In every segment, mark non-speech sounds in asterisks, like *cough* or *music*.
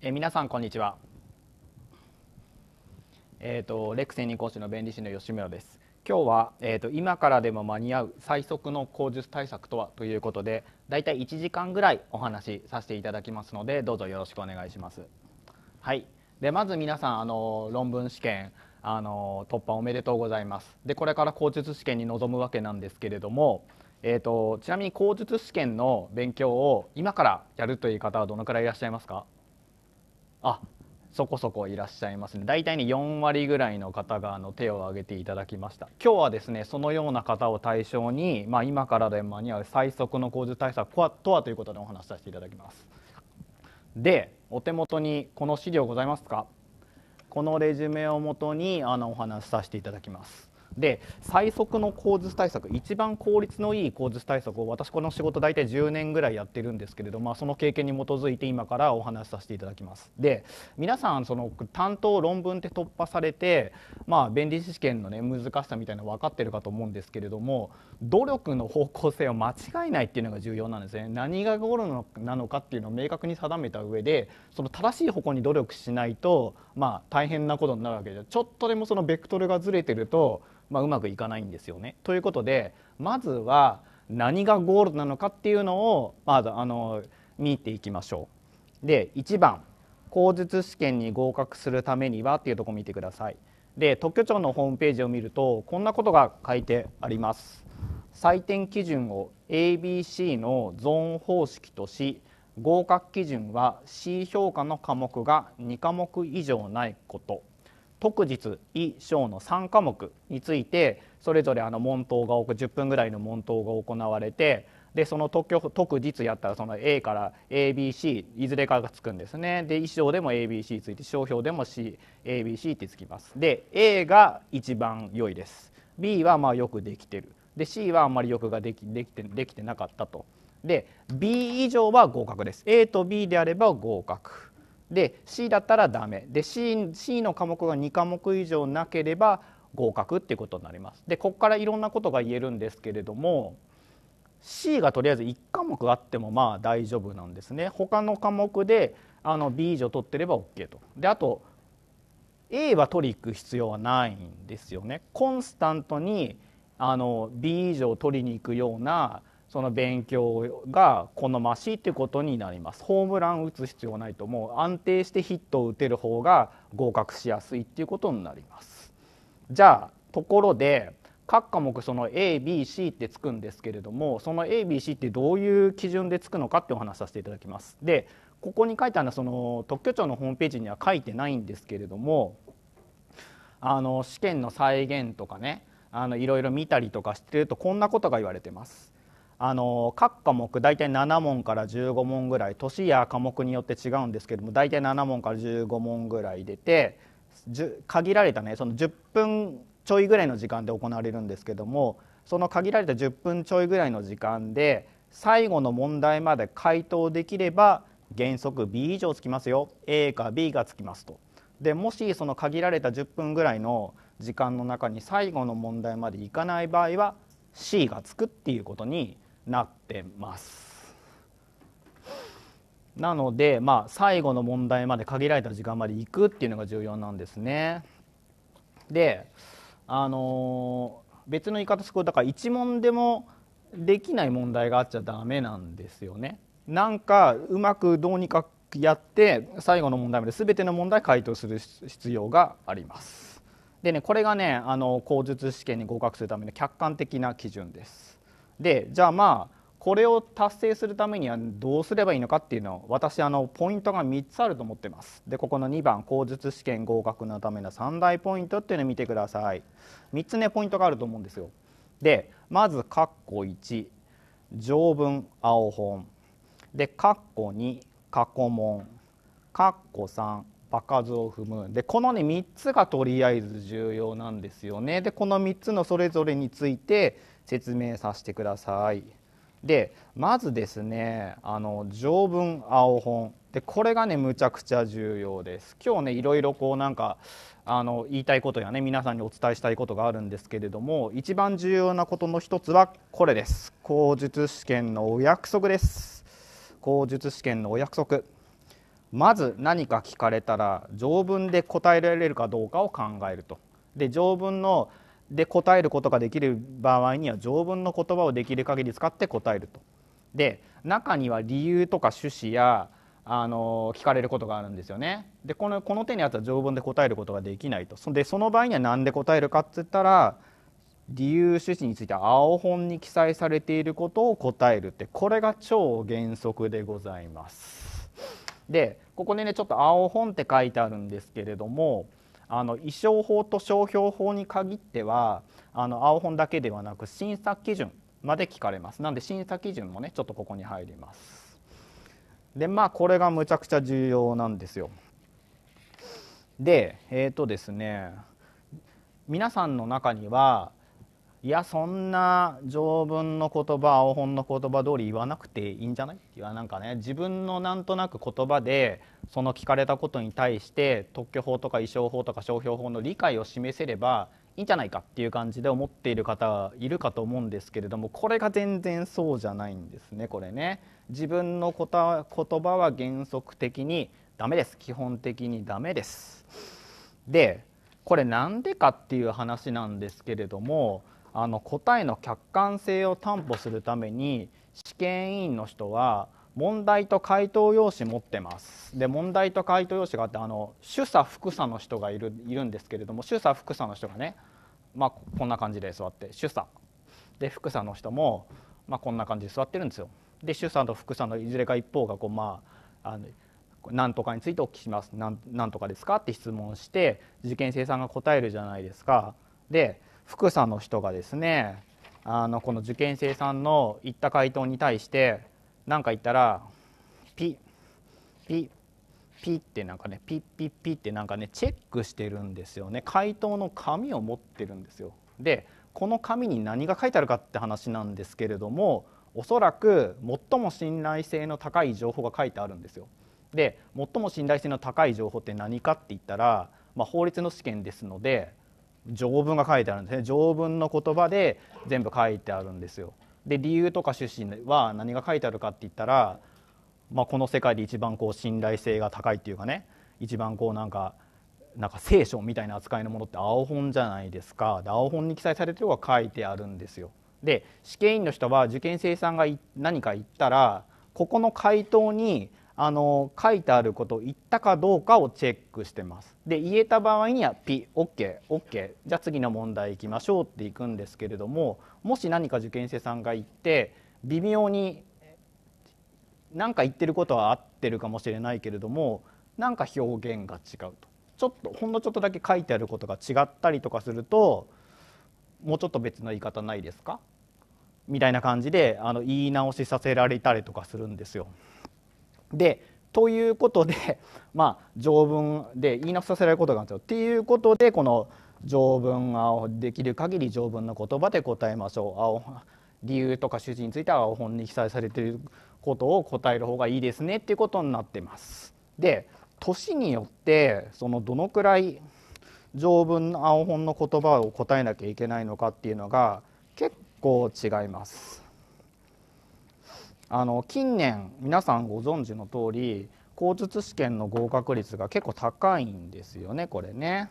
え皆さんこんにちは。えっ、ー、とレクセン講師の弁理士の吉村です。今日はえっ、ー、と今からでも間に合う最速の口述対策とはということで、だいたい1時間ぐらいお話しさせていただきますので、どうぞよろしくお願いします。はい。でまず皆さんあの論文試験あの突破おめでとうございます。でこれから口述試験に臨むわけなんですけれども。えーと、ちなみに口述試験の勉強を今からやるという方はどのくらいいらっしゃいますかあそこそこいらっしゃいますね大体ね4割ぐらいの方があの手を挙げていただきました今日はですねそのような方を対象に、まあ、今からで間に合う最速の洪水対策とはということでお話しさせていただきますでお手元にこの資料ございますかこのレジュメをもとにあのお話しさせていただきますで最速の口述対策一番効率のいい口述対策を私この仕事大体10年ぐらいやってるんですけれど、まあ、その経験に基づいて今からお話しさせていただきます。で皆さんその担当論文って突破されて、まあ、弁理士試験のね難しさみたいなの分かってるかと思うんですけれども努力の方向性を間違えないっていうのが重要なんですね。何がゴールなのかっていうのを明確に定めた上でその正しい方向に努力しないと、まあ、大変なことになるわけでちょっとでもそのベクトルがずれてるとまあ、うまくいかないんですよね。ということでまずは何がゴールなのかっていうのを、まずあの見ていきましょう。で1番口述試験に合格するためにはっていうとこ見てください。で特許庁のホームページを見るとこんなことが書いてあります。採点基準を ABC のゾーン方式とし合格基準は C 評価の科目が2科目以上ないこと特実医章の3科目についてそれぞれあの問答が10分ぐらいの問答が行われてでその特特実やったらその A から ABC いずれかがつくんですねで衣装でも ABC ついて商標でも CABC ってつきますで A が一番良いです B はまあよくできてるで C はあんまりよくができできてできてなかったとで B 以上は合格です A と B であれば合格で C だったらダメで C, C の科目が2科目以上なければ合格っていうことになります。でここからいろんなことが言えるんですけれども C がとりあえず1科目あってもまあ大丈夫なんですね。他の科目であの B 以上取ってれば OK と。であと A は取り行く必要はないんですよね。コンスタントにあの B 以上取りに行くようなその勉強が好ましいということになりますホームラン打つ必要ないともう安定してヒットを打てる方が合格しやすいっていうことになりますじゃあところで各科目その ABC ってつくんですけれどもその ABC ってどういう基準でつくのかってお話しさせていただきますでここに書いてあるのはその特許庁のホームページには書いてないんですけれどもあの試験の再現とかねあのいろいろ見たりとかしてるとこんなことが言われてます。あの各科目大体7問から15問ぐらい年や科目によって違うんですけども大体7問から15問ぐらい出て限られたねその10分ちょいぐらいの時間で行われるんですけどもその限られた10分ちょいぐらいの時間で最後の問題まで回答できれば原則 B 以上つきますよ A か B がつきますと。でもしその限られた10分ぐらいの時間の中に最後の問題までいかない場合は C がつくっていうことになってます。なので、まあ、最後の問題まで限られた時間まで行くっていうのが重要なんですね。で、あのー、別の言い方するとだから1問でもできない問題があっちゃダメなんですよね。なんかうまくどうにかやって最後の問題まで全ての問題回答する必要があります。でねこれがねあの口述試験に合格するための客観的な基準です。でじゃあまあこれを達成するためにはどうすればいいのかっていうのを私あのポイントが3つあると思ってます。でここの2番口述試験合格のための3大ポイントっていうのを見てください。3つねポイントがあると思うんですよ。でまず括弧1条文青本で括弧2過去問括弧3場数を踏むでこのね3つがとりあえず重要なんですよね。でこの3つのそれぞれについて説明させてください。でまずですねあの条文青本でこれがねむちゃくちゃ重要です。今日ねいろいろこうなんかあの言いたいことやね皆さんにお伝えしたいことがあるんですけれども一番重要なことの一つはこれです。口述試験のお約束です。口述試験のお約束。まず何か聞かれたら条文で答えられるかどうかを考えると。で条文ので答えることができる場合には条文の言葉をできる限り使って答えると。で中には理由とか趣旨やあの聞かれることがあるんですよね。でこのこの手にあった条文で答えることができないと。でその場合には何で答えるかっつったら理由趣旨について青本に記載されていることを答えるってこれが超原則でございます。でここでねちょっと青本って書いてあるんですけれどもあの衣装法と商標法に限ってはあの青本だけではなく審査基準まで聞かれますなので審査基準もねちょっとここに入りますでまあこれがむちゃくちゃ重要なんですよでえっ、ー、とですね皆さんの中にはいやそんな条文の言葉青本の言葉通り言わなくていいんじゃないっていうなんかね自分のなんとなく言葉でその聞かれたことに対して特許法とか意証法とか商標法の理解を示せればいいんじゃないかっていう感じで思っている方いるかと思うんですけれどもこれが全然そうじゃないんですねこれね。自分の言葉は原則的にダメです基本的にダメです。でこれなんでかっていう話なんですけれどもあの答えの客観性を担保するために試験委員の人は問題と回答用紙持ってますで問題と回答用紙があってあの主査副査の人がいるいるんですけれども主査副査の人がね、まあ、こんな感じで座って主査で副査の人も、まあ、こんな感じで座ってるんですよ。で主査と副査のいずれか一方がこう、まあ、あの何とかについてお聞きします何とかですかって質問して受験生さんが答えるじゃないですか。で福さんの人がですねあのこの受験生さんの言った回答に対して何か言ったらピッピッピッってなんかねピッピッピッってなんかねチェックしてるんですよね回答の紙を持ってるんですよ。でこの紙に何が書いてあるかって話なんですけれどもおそらく最も信頼性の高い情報が書いてあるんですよ。で最も信頼性の高い情報って何かって言ったら、まあ、法律の試験ですので条文が書いてあるんですね条文の言葉で全部書いてあるんですよ。で理由とか趣旨は何が書いてあるかって言ったら、まあ、この世界で一番こう信頼性が高いっていうかね一番こうなんかなんか聖書みたいな扱いのものって青本じゃないですかで青本に記載されてるのが書いてあるんですよ。で試験員の人は受験生さんが何か言ったらここの回答にあの書いてあることを言ったかどうかをチェックしてます。で言えた場合にはピ OK OK じゃあ次の問題行きましょうっていくんですけれどももし何か受験生さんが言って微妙に何か言ってることは合ってるかもしれないけれどもなんか表現が違うとちょっとほんのちょっとだけ書いてあることが違ったりとかするともうちょっと別の言い方ないですかみたいな感じであの言い直しさせられたりとかするんですよ。でということで、*laughs* まあ、条文で言いなくさせられることがあるんですよ。っていうことでこの条文をできる限り条文の言葉で答えましょう。理由とか主旨については本に記載されていることを答える方がいいですねっていうことになってます。で年によってそのどのくらい条文の青本の言葉を答えなきゃいけないのかっていうのが結構違います。あの近年皆さんご存知の通り口述試験の合格率が結構高いんですよねこれね。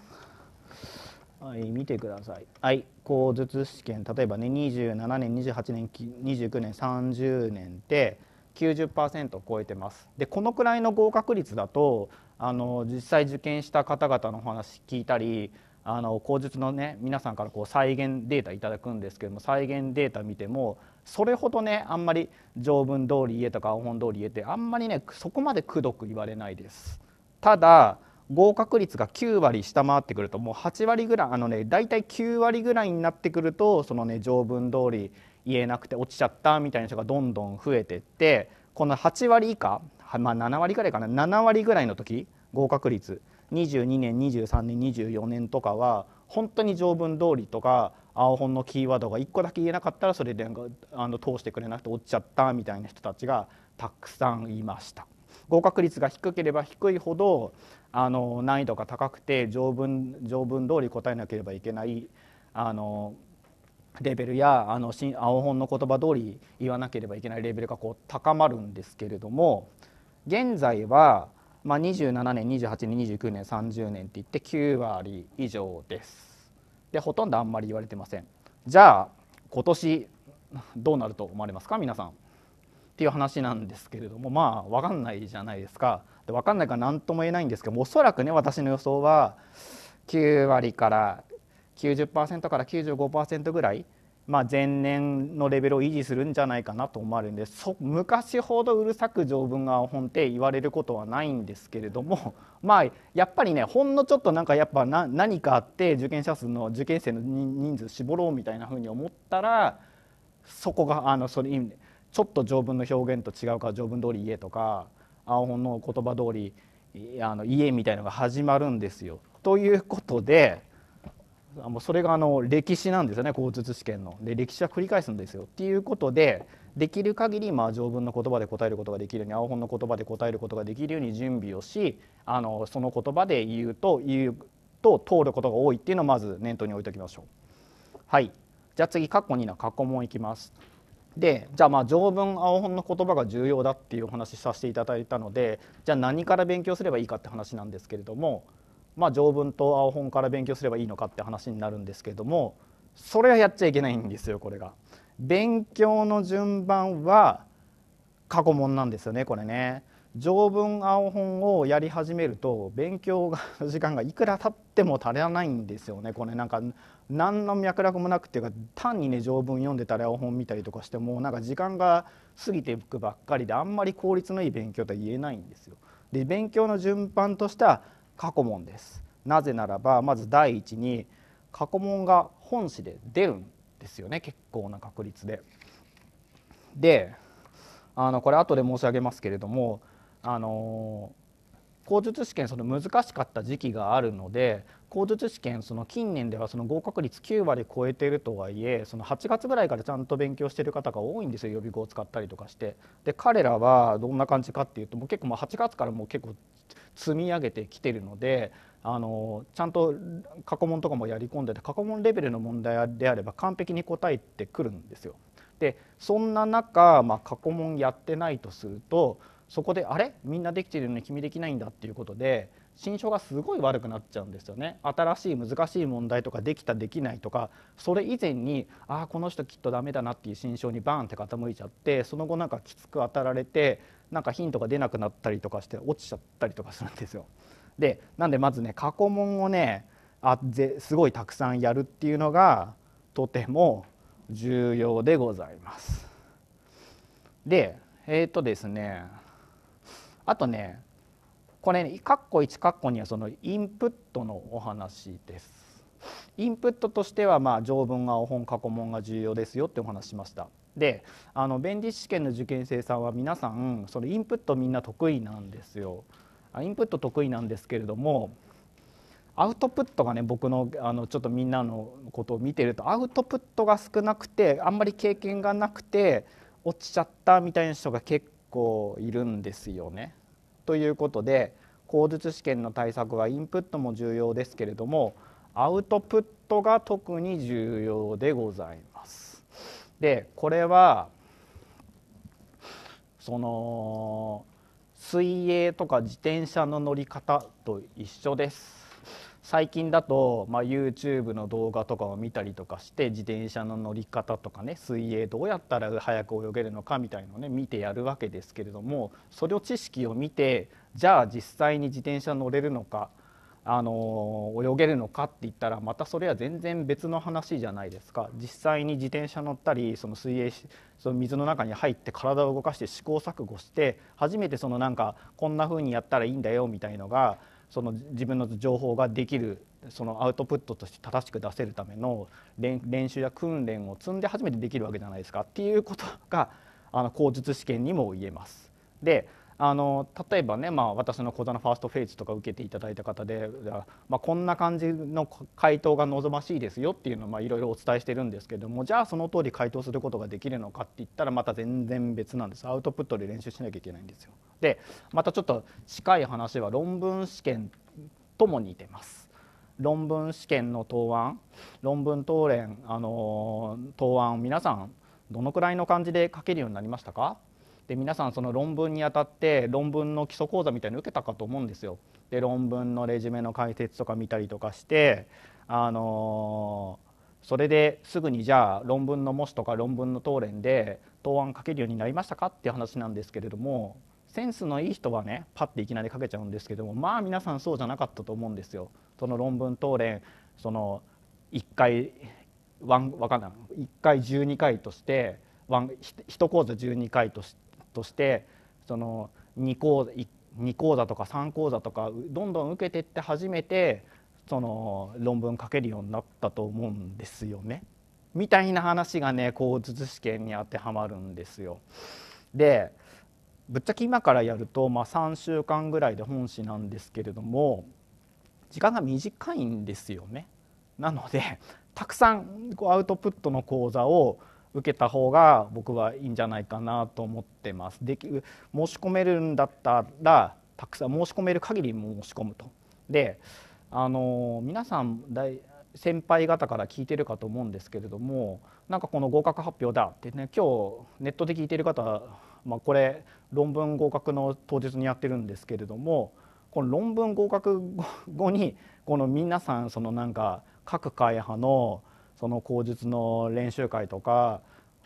はい、見てください。はい、口述試験例えばね27年28年29年30年って90%を超えてます。でこのくらいの合格率だとあの実際受験した方々のお話聞いたりあの口述のね皆さんからこう再現データいただくんですけども再現データ見てもそれほどねあんまり条文通り言えとか本通り言えてあんまりねそこまでくどく言われないです。ただ合格率が9割下回ってくるともう8割ぐらいあのね大体9割ぐらいになってくるとそのね条文通り言えなくて落ちちゃったみたいな人がどんどん増えてってこの8割以下、まあ、7割ぐらいかな7割ぐらいの時合格率22年23年24年とかは本当に条文通りとか青本のキーワードが1個だけ言えなかったらそれであの通してくれなくて落ちちゃったみたいな人たちがたくさんいました。合格率が低ければ低いほどあの難易度が高くて条文条文通り答えなければいけないあのレベルやあの青本の言葉通り言わなければいけないレベルがこう高まるんですけれども現在はまあ、27年28年29年30年っていって9割以上ですでほとんどあんまり言われてませんじゃあ今年どうなると思われますか皆さんっていう話なんですけれどもまあ分かんないじゃないですかで分かんないから何とも言えないんですけどもおそらくね私の予想は9割から90%から95%ぐらいまあ、前年のレベルを維持するんじゃないかなと思われるんで昔ほどうるさく条文が本って言われることはないんですけれども、*laughs* まあ、やっぱりねほんのちょっとなんかやっぱ何かあって受験者数の受験生の人数絞ろうみたいなふうに思ったらそこがあのそれちょっと条文の表現と違うから条文通り言えとか青本の言葉通りあの家みたいのが始まるんですよ。ということで。もうそれがあの歴史なんですよね口述試験ので歴史は繰り返すんですよっていうことでできる限りまあ条文の言葉で答えることができるように青本の言葉で答えることができるように準備をしあのその言葉で言うと言うと通ることが多いっていうのをまず念頭に置いておきましょう。はいじゃあ次括弧2の過去問いきます。でじゃあまあ条文青本の言葉が重要だっていうお話しさせていただいたのでじゃあ何から勉強すればいいかって話なんですけれどもまあ、条文と青本から勉強すればいいのかって話になるんですけれどもそれはやっちゃいけないんですよこれが。勉強の順番は過去問なんですよねこれね。条文青本をやり始めると勉強が時間がいくら経っても足りないんですよねこれなんか何の脈絡もなくっていうか単にね条文読んでたら青本見たりとかしてもなんか時間が過ぎていくばっかりであんまり効率のいい勉強とは言えないんですよ。で勉強の順番としては過去問です。なぜならばまず第一に過去問が本誌で出るんですよね結構な確率で。であのこれ後で申し上げますけれどもあの口述試験その難しかった時期があるので口述試験その近年ではその合格率9割超えてるとはいえその8月ぐらいからちゃんと勉強してる方が多いんですよ予備校を使ったりとかしてで彼らはどんな感じかっていうともう結構まあ8月からもう結構積み上げてきてるのであのちゃんと過去問とかもやり込んでて過去問レベルの問題であれば完璧に答えてくるんですよ。でそんな中、まあ、過去問やってないとするとそこであれみんなできてるのに君できないんだっていうことで心象がすごい悪くなっちゃうんですよね新しい難しい問題とかできたできないとかそれ以前にああこの人きっと駄目だなっていう心象にバーンって傾いちゃってその後なんかきつく当たられてなんかヒントが出なくなったりとかして落ちちゃったりとかするんですよ。でなんでまずね過去問をねあぜすごいたくさんやるっていうのがとても重要でございます。でえっ、ー、とですねあとねこれ、ね、カッコ1カッコ2はそのインプットのお話です。インプットとしてはまあ条文がお本過去問が重要ですよってお話しました。であの弁理士試験の受験生さんは皆さんそのインプットみんな得意なんですよ。インプット得意なんですけれどもアウトプットがね僕のあのちょっとみんなのことを見てるとアウトプットが少なくてあんまり経験がなくて落ちちゃったみたいな人が結構いるんですよね。ということで口述試験の対策はインプットも重要ですけれどもアウトプットが特に重要でございます。でこれはその水泳とか自転車の乗り方と一緒です。最近だと、まあ、YouTube の動画とかを見たりとかして自転車の乗り方とかね水泳どうやったら早く泳げるのかみたいのをね見てやるわけですけれどもそれを知識を見てじゃあ実際に自転車乗れるのか、あの泳げるのかって言ったらまたそれは全然別の話じゃないですか実際に自転車乗ったりその水泳その水の中に入って体を動かして試行錯誤して初めてそのなんかこんな風にやったらいいんだよみたいのがその自分の情報ができるそのアウトプットとして正しく出せるための練習や訓練を積んで初めてできるわけじゃないですかっていうことがあの口述試験にも言えます。であの例えばね、まあ、私の講座のファーストフェーズとか受けていただいた方で、まあ、こんな感じの回答が望ましいですよっていうのをいろいろお伝えしてるんですけどもじゃあその通り回答することができるのかって言ったらまた全然別なんですアウトプットで練習しなきゃいけないんですよ。でまたちょっと近い話は論文試験とも似てます。論文試験の答案論文答練、あの答案皆さんどのくらいの感じで書けるようになりましたかで皆さんその論文にあたって論文の基礎講座みたいの受けたかと思うんですよ。で論文のレジュメの解説とか見たりとかしてあのー、それですぐにじゃあ論文の模試とか論文の答練で答案書けるようになりましたかっていう話なんですけれどもセンスのいい人はねパッていきなり書けちゃうんですけどもまあ皆さんそうじゃなかったと思うんですよ。その論文答練その1回わかんない1回12回として1講座12回として。としてその2講2講座とか3講座とかどんどん受けてって初めてその論文書けるようになったと思うんですよね。みたいな話がねこう図試験に当てはまるんですよ。でぶっちゃけ今からやると、まあ、3週間ぐらいで本誌なんですけれども時間が短いんですよね。なのでたくさんこうアウトプットの講座を受けた方が僕はいいんじゃないかなと思ってます。でき申し込めるんだったらたくさん申し込める限り申し込むと。であの皆さん大先輩方から聞いてるかと思うんですけれどもなんかこの合格発表だってね今日ネットで聞いてる方、まあ、これ論文合格の当日にやってるんですけれどもこの論文合格後にこの皆さんそのなんか各会派のその口述の練習会とか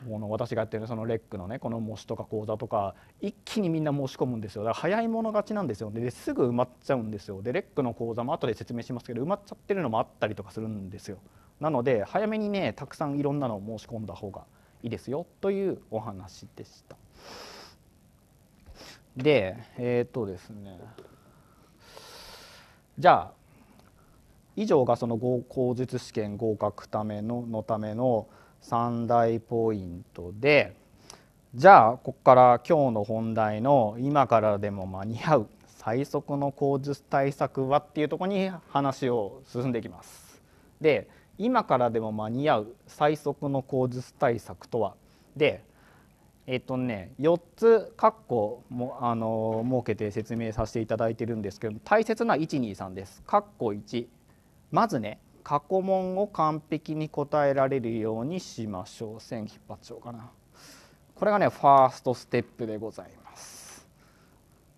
この私がやってるそのレックのねこの模試とか講座とか一気にみんな申し込むんですよだから早い者勝ちなんですよですぐ埋まっちゃうんですよでレックの講座も後で説明しますけど埋まっちゃってるのもあったりとかするんですよなので早めにねたくさんいろんなのを申し込んだ方がいいですよというお話でしたでえー、っとですねじゃあ以上がその口述試験合格ためののための三大ポイントでじゃあここから今日の本題の「今からでも間に合う最速の口述対策は?」っていうとこに話を進んでいきます。で今からでも間に合う最速の口述対策とはでえっとね4つ括弧もあの設けて説明させていただいてるんですけど大切な123です。括弧1まずね過去問を完璧に答えられるようにしましょう線引っ張っちゃおうかなこれがねファーストステップでございます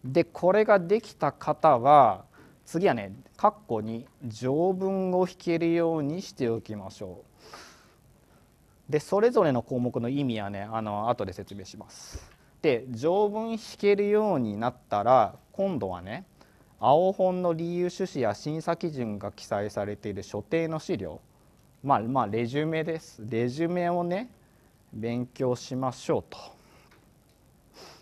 でこれができた方は次はね括弧に条文を引けるようにしておきましょうでそれぞれの項目の意味はねあの後で説明しますで条文引けるようになったら今度はね青本の理由趣旨や審査基準が記載されている所定の資料まあまあレジュメですレジュメをね勉強しましょうと。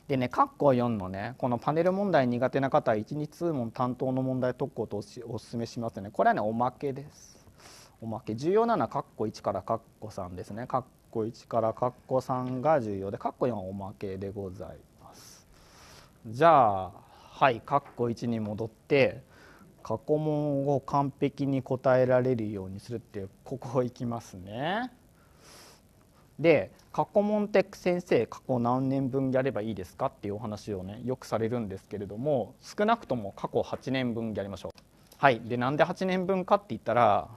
でね括弧4のねこのパネル問題苦手な方は1日通問担当の問題解くことをおすすめしますねこれはねおまけです。おまけ重要なのは括弧1から括弧3ですね括弧1から括弧3が重要で括弧4はおまけでございます。じゃあはい括弧1に戻って過去問を完璧に答えられるようにするっていうここ行きますね。で過去問って先生過去何年分やればいいですかっていうお話をねよくされるんですけれども少なくとも過去8年分やりましょう。はい、でなんで8年分かって言ったら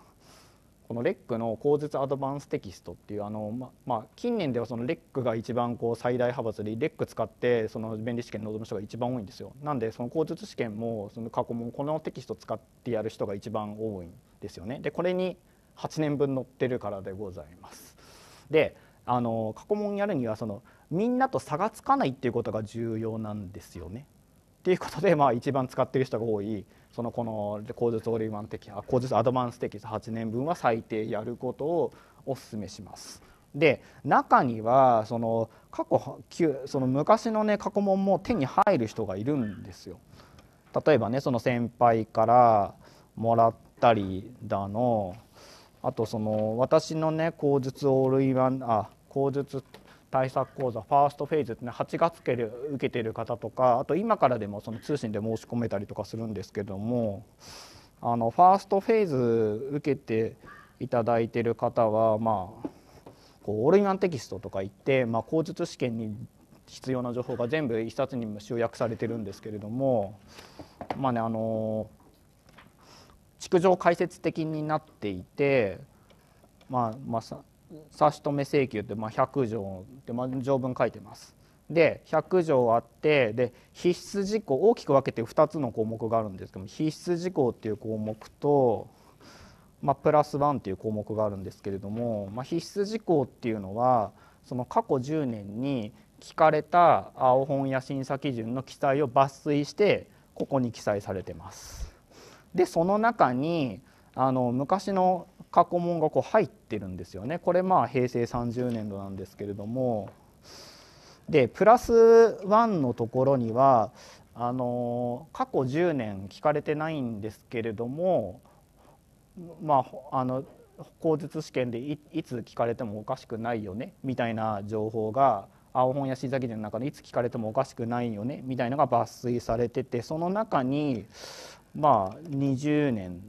このレックの口述アドバンステキストっていうあの、ままあ、近年ではそのレックが一番こう最大派閥でレック使ってその弁理試験に臨む人が一番多いんですよなんでその口述試験もその過去問このテキスト使ってやる人が一番多いんですよねでこれに8年分載ってるからでございますであの過去問やるにはそのみんなと差がつかないっていうことが重要なんですよねっていうことで、まあ、一番使ってる人が多いそのこの口述オリマン的口述アドバンステキスト8年分は最低やることをお勧めします。で中にはその過去その昔のね過去問も手に入る人がいるんですよ。例えばねその先輩からもらったりだのあとその私のね口述オールインワンあ口述対策講座ファーストフェーズってね8月期で受けてる方とかあと今からでもその通信で申し込めたりとかするんですけどもあのファーストフェーズ受けていただいてる方はまあこうオールインワンテキストとか行って、まあ、口述試験に必要な情報が全部一冊にも集約されてるんですけれどもまあねあの築城解説的になっていてまあまあ差し止め請求ってまあ100条ってまあ条文書いてます。で100条あってで必須事項大きく分けて2つの項目があるんですけども必須事項っていう項目と、まあ、プラス1っていう項目があるんですけれども、まあ、必須事項っていうのはその過去10年に聞かれた青本や審査基準の記載を抜粋してここに記載されてます。でその中にあの昔の過去問がこう入ってるんですよねこれまあ平成30年度なんですけれどもでプラス1のところにはあの過去10年聞かれてないんですけれどもまああの口述試験でいつ聞かれてもおかしくないよねみたいな情報が青本や新崎での中でいつ聞かれてもおかしくないよねみたいなのが抜粋されててその中にまあ20年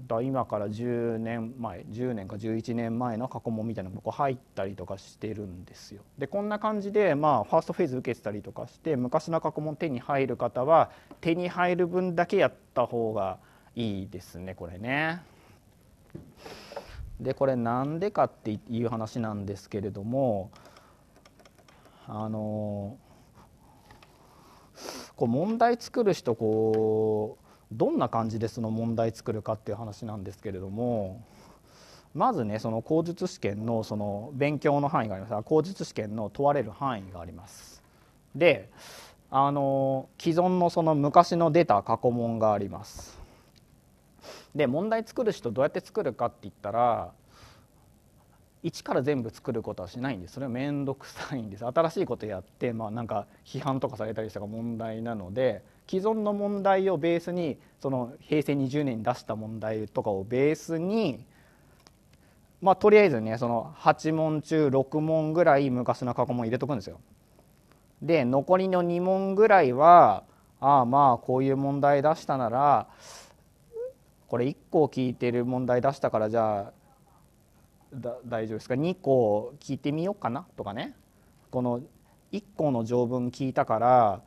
だ今から10年前10年か11年前の過去問みたいなのが入ったりとかしてるんですよ。でこんな感じでまあファーストフェーズ受けてたりとかして昔の過去問手に入る方は手に入る分だけやった方がいいですねこれね。でこれなんでかっていう話なんですけれどもあのこう問題作る人こうどんな感じでその問題作るかっていう話なんですけれどもまずねその口述試験のその勉強の範囲があります口述試験の問われる範囲があります。であの既存のその昔の出た過去問があります。で問題作る人どうやって作るかって言ったら一から全部作ることはしないんですそれは面倒くさいんです新しいことやってまあなんか批判とかされたりしたが問題なので既存の問題をベースにその平成20年に出した問題とかをベースにまあとりあえずねその8問中6問ぐらい昔の過去問入れとくんですよ。で残りの2問ぐらいはああまあこういう問題出したならこれ1個聞いてる問題出したからじゃあ大丈夫ですか2個聞いてみようかなとかねこの1個の条文聞いたから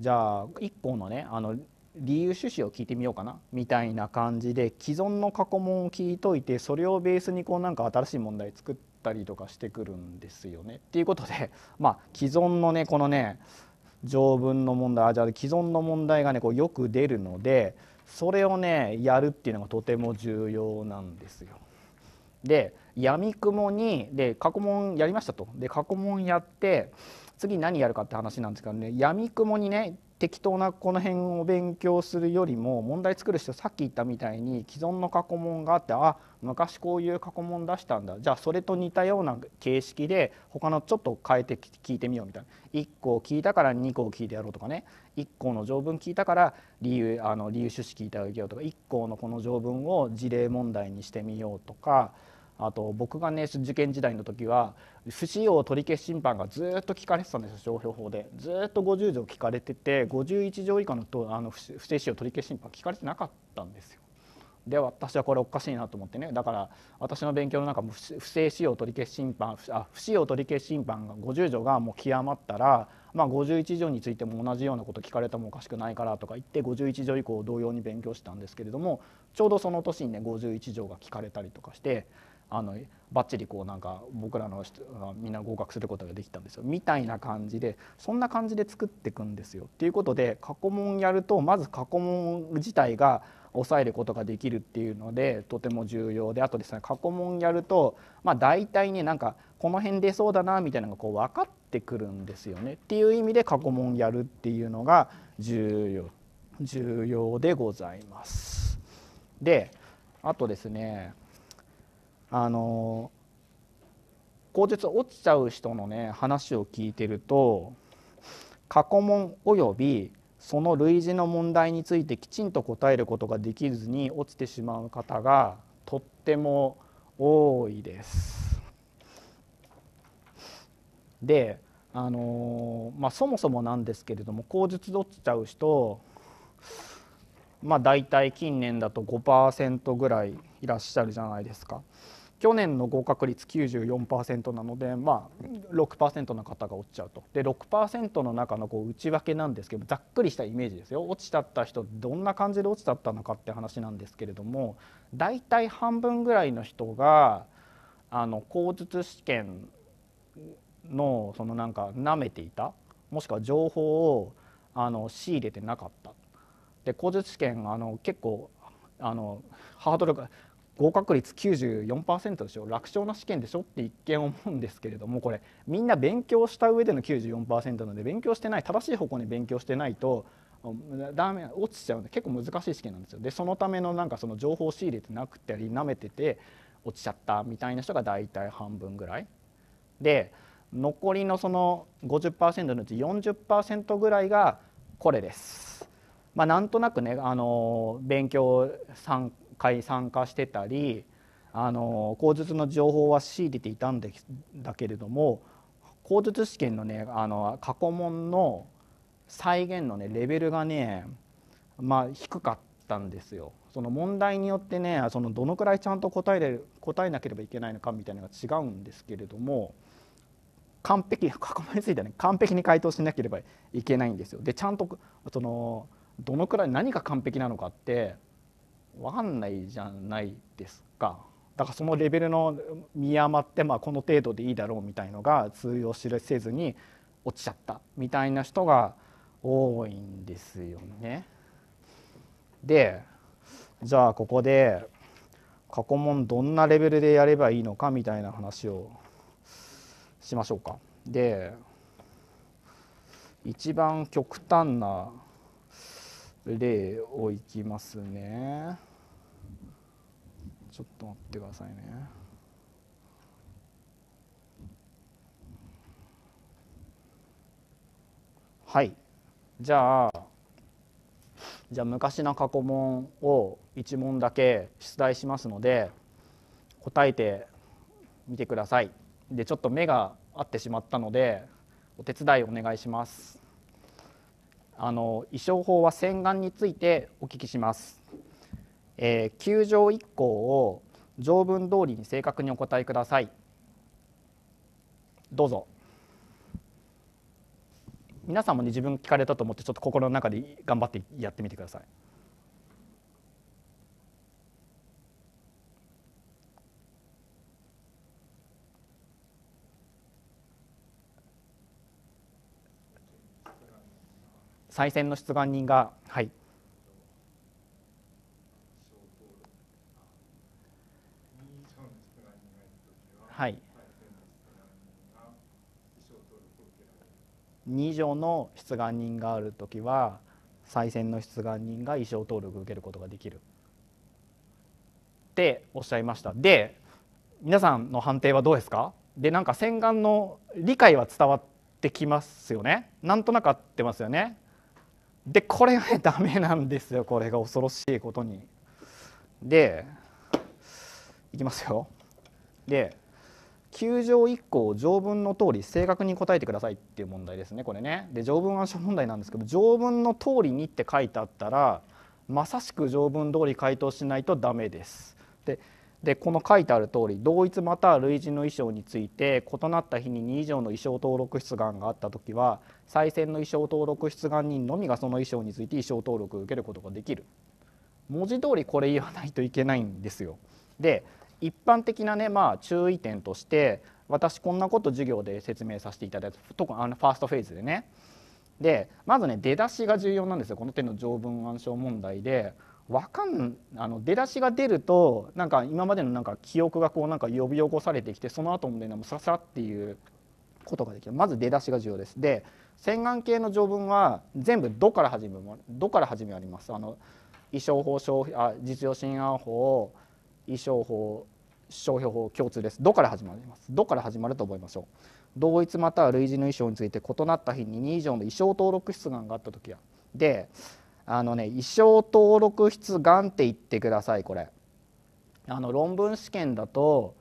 じゃあ1個のねあの理由趣旨を聞いてみようかなみたいな感じで既存の過去問を聞いといてそれをベースにこうなんか新しい問題作ったりとかしてくるんですよね。っていうことで *laughs* まあ既存のねこのね条文の問題あじゃあ既存の問題がねこうよく出るのでそれをねやるっていうのがとても重要なんですよ。で闇雲にで過去問やりましたと。で過去問やって次何やるかって話なんですけどねやみくもにね適当なこの辺を勉強するよりも問題作る人さっき言ったみたいに既存の過去問があってあ昔こういう過去問出したんだじゃあそれと似たような形式で他のちょっと変えて聞いてみようみたいな1個聞いたから2個聞いてやろうとかね1個の条文聞いたから理由あの理由趣旨聞いてあげようとか1個のこの条文を事例問題にしてみようとかあと僕がね受験時代の時は不使用取り消し審判がずっと聞かれてたんですよ商標法でずっと50条聞かれてて51条以下のとあの不正使用取り消し審判聞かれてなかったんですよ。で私はこれおかしいなと思ってねだから私の勉強の中も不正使用取り消し審判あ不使用取り消し審判が50条がもう極まったら、まあ、51条についても同じようなこと聞かれてもおかしくないからとか言って51条以降同様に勉強したんですけれどもちょうどその年にね51条が聞かれたりとかしてあのバッチリこうなんか僕らのみんな合格することができたんですよみたいな感じでそんな感じで作っていくんですよ。っていうことで過去問やるとまず過去問自体が抑えることができるっていうのでとても重要であとですね過去問やるとまあ大体ねなんかこの辺出そうだなみたいなのがこう分かってくるんですよねっていう意味で過去問やるっていうのが重要重要でございます。であとですねあの口述落ちちゃう人のね話を聞いてると過去問およびその類似の問題についてきちんと答えることができずに落ちてしまう方がとっても多いです。であのまあ、そもそもなんですけれども口述落ちちゃう人まあ大体近年だと5%ぐらいいらっしゃるじゃないですか。去年の合格率94%なので、まあ、6%の方が落ちちゃうとで6%の中のこう内訳なんですけどざっくりしたイメージですよ落ちちゃった人どんな感じで落ちちゃったのかって話なんですけれども大体半分ぐらいの人があの口述試験のそのなんか舐めていたもしくは情報をあの仕入れてなかったで口述試験あの結構あのハードルが合格率94%でしょ楽勝な試験でしょって一見思うんですけれどもこれみんな勉強した上での94%なので勉強してない正しい方向に勉強してないとダメ落ちちゃうんで結構難しい試験なんですよ。でそのためのなんかその情報仕入れてなくてりなめてて落ちちゃったみたいな人が大体半分ぐらい。で残りのその50%のうち40%ぐらいがこれです。まあ、なんとなくね、あの勉強参回参加してたりあの口述の情報は仕入れていたんだけれども口述試験のねあの過去問の再現のねレベルがねまあ低かったんですよ。その問題によってねそのどのくらいちゃんと答えれ答えなければいけないのかみたいなのが違うんですけれども完璧 *laughs* 過去問についてはね完璧に回答しなければいけないんですよ。でちゃんとそのどのくらい何が完璧なのかって分かんないじゃないですか。だからそのレベルの見余ってまあこの程度でいいだろうみたいのが通用しせずに落ちちゃったみたいな人が多いんですよね。でじゃあここで過去問どんなレベルでやればいいのかみたいな話をしましょうか。で一番極端な例をいきますね。ちょっと待ってくださいねはいじゃあじゃあ昔の過去問を1問だけ出題しますので答えてみてくださいでちょっと目が合ってしまったのでお手伝いお願いしますあの衣装法は洗顔についてお聞きしますえー、9条1項を条文通りに正確にお答えくださいどうぞ皆さんもね自分聞かれたと思ってちょっと心の中で頑張ってやってみてください再選の出願人がはい2以上の出願人がある時は再選の出願人が意思登録受けることができるっておっしゃいましたで皆さんの判定はどうですかでなんか洗顔の理解は伝わってきますよねなんとなく合ってますよねでこれがね *laughs* ダメなんですよこれが恐ろしいことにでいきますよで9条1項を条文の通り正確に答えてくださいっていう問題ですねこれね。で条文暗証問題なんですけど条文の通りにって書いてあったらまさしく条文通り回答しないとダメです。ででこの書いてある通り同一または類似の衣装について異なった日に2以上の衣装登録出願があった時は再選の衣装登録出願人のみがその衣装について衣装登録を受けることができる文字通りこれ言わないといけないんですよ。で一般的なね、まあ、注意点として私こんなこと授業で説明させていただいた特にあのファーストフェーズでねでまずね出だしが重要なんですよこの手の条文暗証問題でわかんあの出だしが出るとなんか今までのなんか記憶がこうなんか呼び起こされてきてその後もねもうさらさらっていうことができるまず出だしが重要ですで洗顔系の条文は全部「ど」から始め「ど」から始めありますあの衣装法あ実用新案法意装法商標法共通です。どから始まります。どから始まると思いましょう。同一または類似の衣装について異なった日に2以上の衣装登録出願があった時や。で、あのね、衣装登録出願って言ってください、これ。あの論文試験だと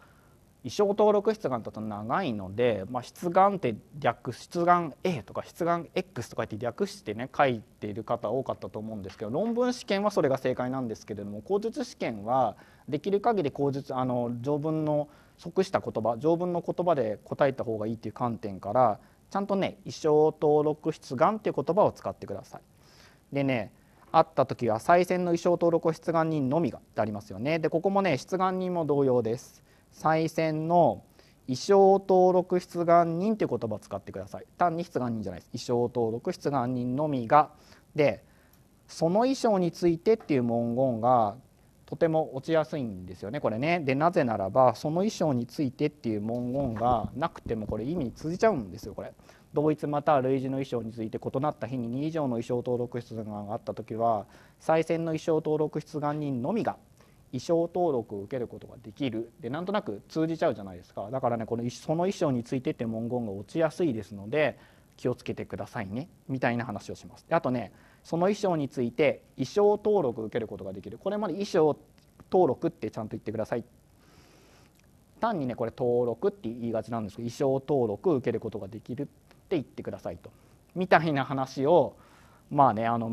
衣装登録出願だと長いので、まあ、出願って略出願 A とか出願 X とかって略してね書いている方多かったと思うんですけど論文試験はそれが正解なんですけれども口述試験はできる限り口述あの条文の即した言葉条文の言葉で答えた方がいいという観点からちゃんとね衣装登録出願っていう言葉を使ってください。でねあった時は再選の衣装登録出願人のみがってありますよね。でここもね出願人も同様です。再選の異常登録出願人という言葉を使ってください単に出願人じゃないです衣装登録出願人のみがでその衣装についてっていう文言がとても落ちやすいんですよねこれねでなぜならばその衣装についてっていう文言がなくてもこれ意味に通じちゃうんですよこれ同一または類似の衣装について異なった日に2以上の衣装登録出願があった時は再選の衣装登録出願人のみが衣装登録を受けることができるでなんとなく通じちゃうじゃないですかだからねこのその衣装についてって文言が落ちやすいですので気をつけてくださいねみたいな話をします。あとねその衣装について衣装登録を受けることができるこれまで衣装登録ってちゃんと言ってください単にねこれ登録って言いがちなんですけど衣装登録を受けることができるって言ってくださいとみたいな話をまあねあの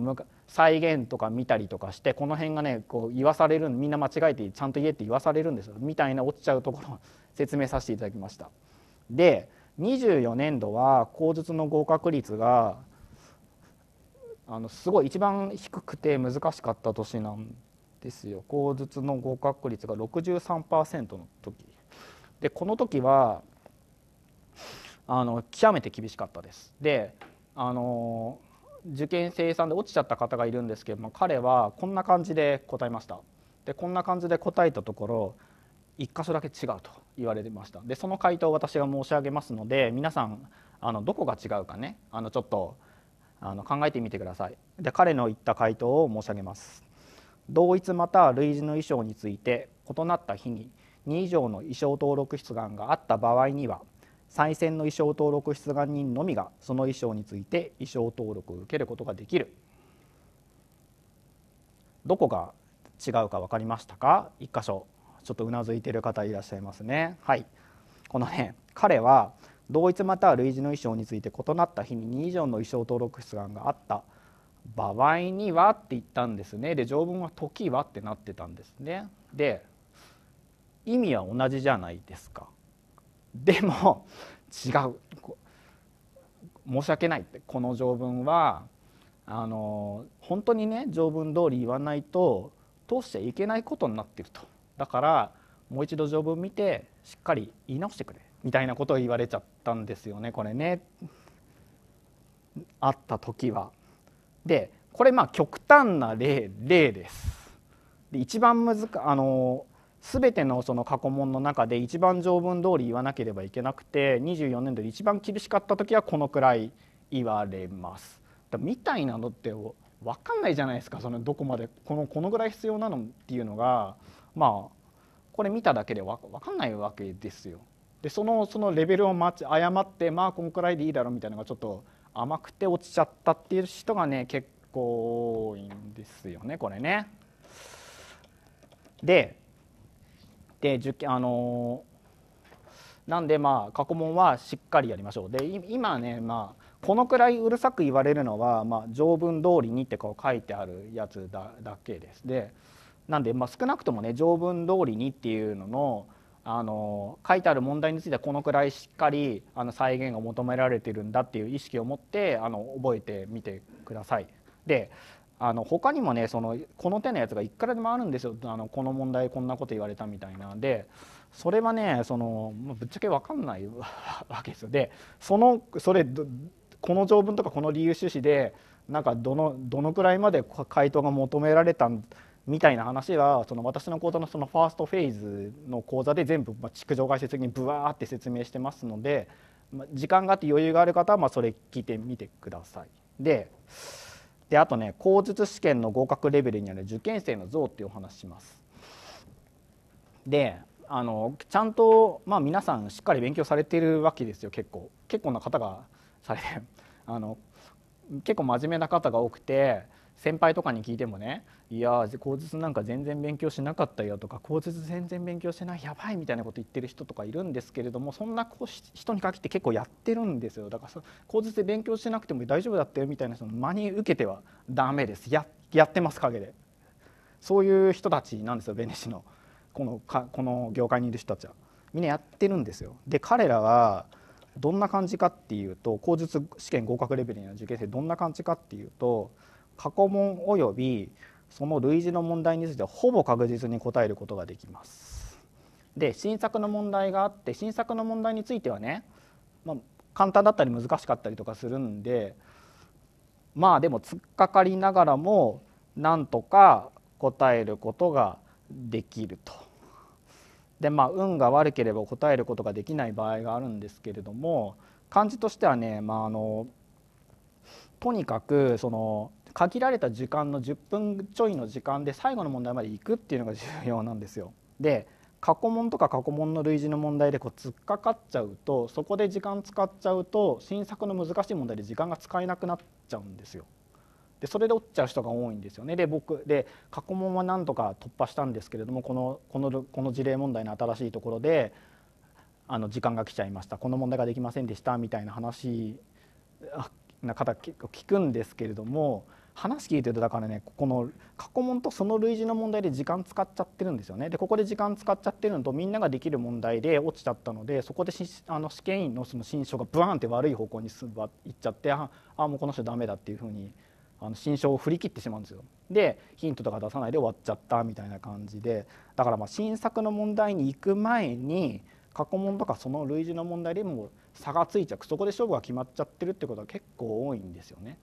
再現とか見たりとかしてこの辺がねこう言わされるみんな間違えてちゃんと言えって言わされるんですよみたいな落ちちゃうところを *laughs* 説明させていただきました。で24年度は口述の合格率があのすごい一番低くて難しかった年なんですよ口述の合格率が63%の時でこの時はあの極めて厳しかったですであの受験生さんで落ちちゃった方がいるんですけども彼はこんな感じで答えました。でこんな感じで答えたところ1箇所だけ違うと言われてましたでその回答を私が申し上げますので皆さんあのどこが違うかねあのちょっとあの考えてみてくださいで彼の言った回答を申し上げます同一または類似の衣装について異なった日に2以上の衣装登録出願があった場合には再選の衣装登録出願人のみがその衣装について衣装登録を受けることができるどこが違うか分かりましたか一箇所ちょっとうなずいている方いらっしゃいますねはいこのね彼は同一または類似の衣装について異なった日に2以上の衣装登録出願があった場合にはって言ったんですねで条文は「時は」ってなってたんですねで意味は同じじゃないですかでも違う申し訳ないってこの条文はあの本当にね条文通り言わないと通しちゃいけないことになってるとだからもう一度条文見てしっかり言い直してくれみたいなことを言われちゃったんですよねこれねあった時は。でこれまあ極端な例例です。で一番難あの全てのその過去問の中で一番条文通り言わなければいけなくて24年度で一番厳しかった時はこのくらい言われます。だみたいなのって分かんないじゃないですかそのどこまでこのこのぐらい必要なのっていうのがまあこれ見ただけで分かんないわけですよ。でそのそのレベルを待誤ってまあこのくらいでいいだろうみたいなのがちょっと甘くて落ちちゃったっていう人がね結構多いんですよねこれね。でで受あのなんでまあ過去問はしっかりやりましょうで今ねまあこのくらいうるさく言われるのは、まあ、条文通りにってこう書いてあるやつだだけですでなんで、まあ、少なくともね条文通りにっていうののあの書いてある問題についてはこのくらいしっかりあの再現が求められてるんだっていう意識を持ってあの覚えてみてください。であの他にもねそのこの手のやつがいくらでもあるんですよあのこの問題こんなこと言われたみたいなんでそれはねそのぶっちゃけ分かんない *laughs* わけですよ。でそのそれこの条文とかこの理由趣旨でなんかどのどのくらいまで回答が求められたみたいな話はその私の講座のそのファーストフェーズの講座で全部、まあ、解説的にブワーって説明してますので、まあ、時間があって余裕がある方はまあそれ聞いてみてください。でであとね口述試験の合格レベルにある受験生の像っていうお話します。であのちゃんと、まあ、皆さんしっかり勉強されてるわけですよ結構結構な方がされてあの結構真面目な方が多くて先輩とかに聞いてもね「いや口述なんか全然勉強しなかったよ」とか「口述全然勉強してないやばい」みたいなこと言ってる人とかいるんですけれどもそんな人に限って結構やってるんですよだから口述で勉強しなくても大丈夫だったよみたいなその真に受けてはダメですややってます陰でそういう人たちなんですよベネシのこのかこの業界にいる人たちはみんなやってるんですよで彼らはどんな感じかっていうと口述試験合格レベルの受験生どんな感じかっていうと過去問及びその類似の問題についてほぼ確実に答えることができます。で新作の問題があって新作の問題についてはね、まあ、簡単だったり難しかったりとかするんでまあでも突っかかりながらもなんとか答えることができると。でまあ運が悪ければ答えることができない場合があるんですけれども漢字としてはね、まあ、あのとにかくその限られた時間の10分ちょいの時間で最後の問題まで行くっていうのが重要なんですよ。で過去問とか過去問の類似の問題でこう突っかかっちゃうとそこで時間使っちゃうと新作の難しい問題で時間が使えなくなっちゃうんですよ。でそれで落ちちゃう人が多いんですよね。で僕で過去問は何とか突破したんですけれどもこのこのこの事例問題の新しいところであの時間が来ちゃいましたこの問題ができませんでしたみたいな話な方結構聞くんですけれども話聞いてるとだからねこの過去問とその類似の問題で時間使っちゃってるんですよねでここで時間使っちゃってるのとみんなができる問題で落ちちゃったのでそこであの試験員のその心象がブワーンって悪い方向に進ばいっちゃってああもうこの人ダメだっていうふうにあの心象を振り切ってしまうんですよ。でヒントとか出さないで終わっちゃったみたいな感じでだからまあ新作の問題に行く前に過去問とかその類似の問題でも差がついちゃうそこで勝負が決まっちゃってるってことは結構多いんですよね。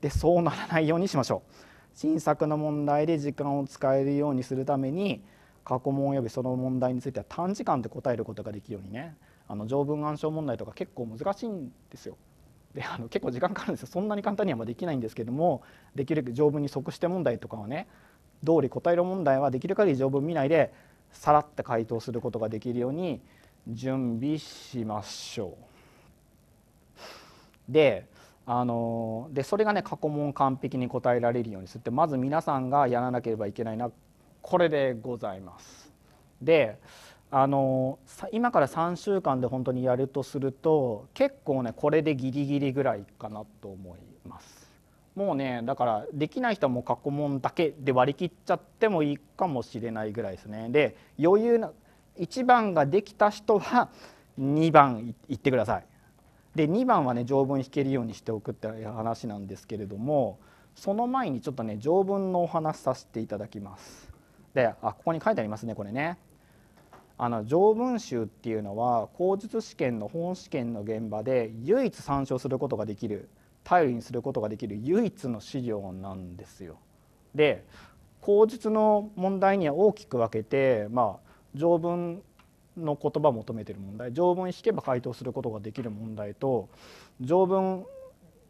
でそうならないようにしましょう新作の問題で時間を使えるようにするために過去問およびその問題については短時間で答えることができるようにねあの条文暗証問題とか結構難しいんですよ。であの結構時間かかるんですよそんなに簡単にはまできないんですけどもできるだけ条文に即して問題とかはね道理答える問題はできる限り条文見ないでさらって回答することができるように準備しましょう。であのでそれがね過去問完璧に答えられるようにするってまず皆さんがやらなければいけないなこれでございます。であの今から3週間で本当にやるとすると結構ねこれでギリギリぐらいかなと思います。もうねだからできない人はもう過去問だけで割り切っちゃってもいいかもしれないぐらいですね。で余裕な1番ができた人は2番いってください。で2番はね条文引けるようにしておくっていう話なんですけれどもその前にちょっとね条文のお話させていただきます。であここに書いてありますねこれね。あの条文集っていうのは口述試験の本試験の現場で唯一参照することができる頼りにすることができる唯一の資料なんですよ。で口述の問題には大きく分けて、まあ、条文の言葉を求めてる問題条文引けば回答することができる問題と条文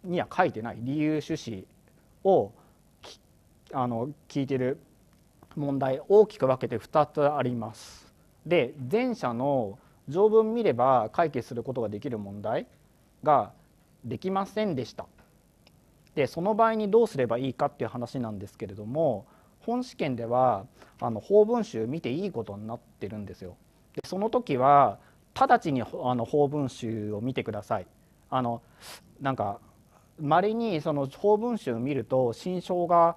には書いてない理由趣旨をあの聞いてる問題大きく分けて2つあります。で前者の条文見れば解決することができる問題ができませんでした。でその場合にどうすればいいかっていう話なんですけれども本試験ではあの法文集見ていいことになってるんですよ。でその時は直ちにあの法文集を見てください。あのなんかまれにその法文集を見ると心象が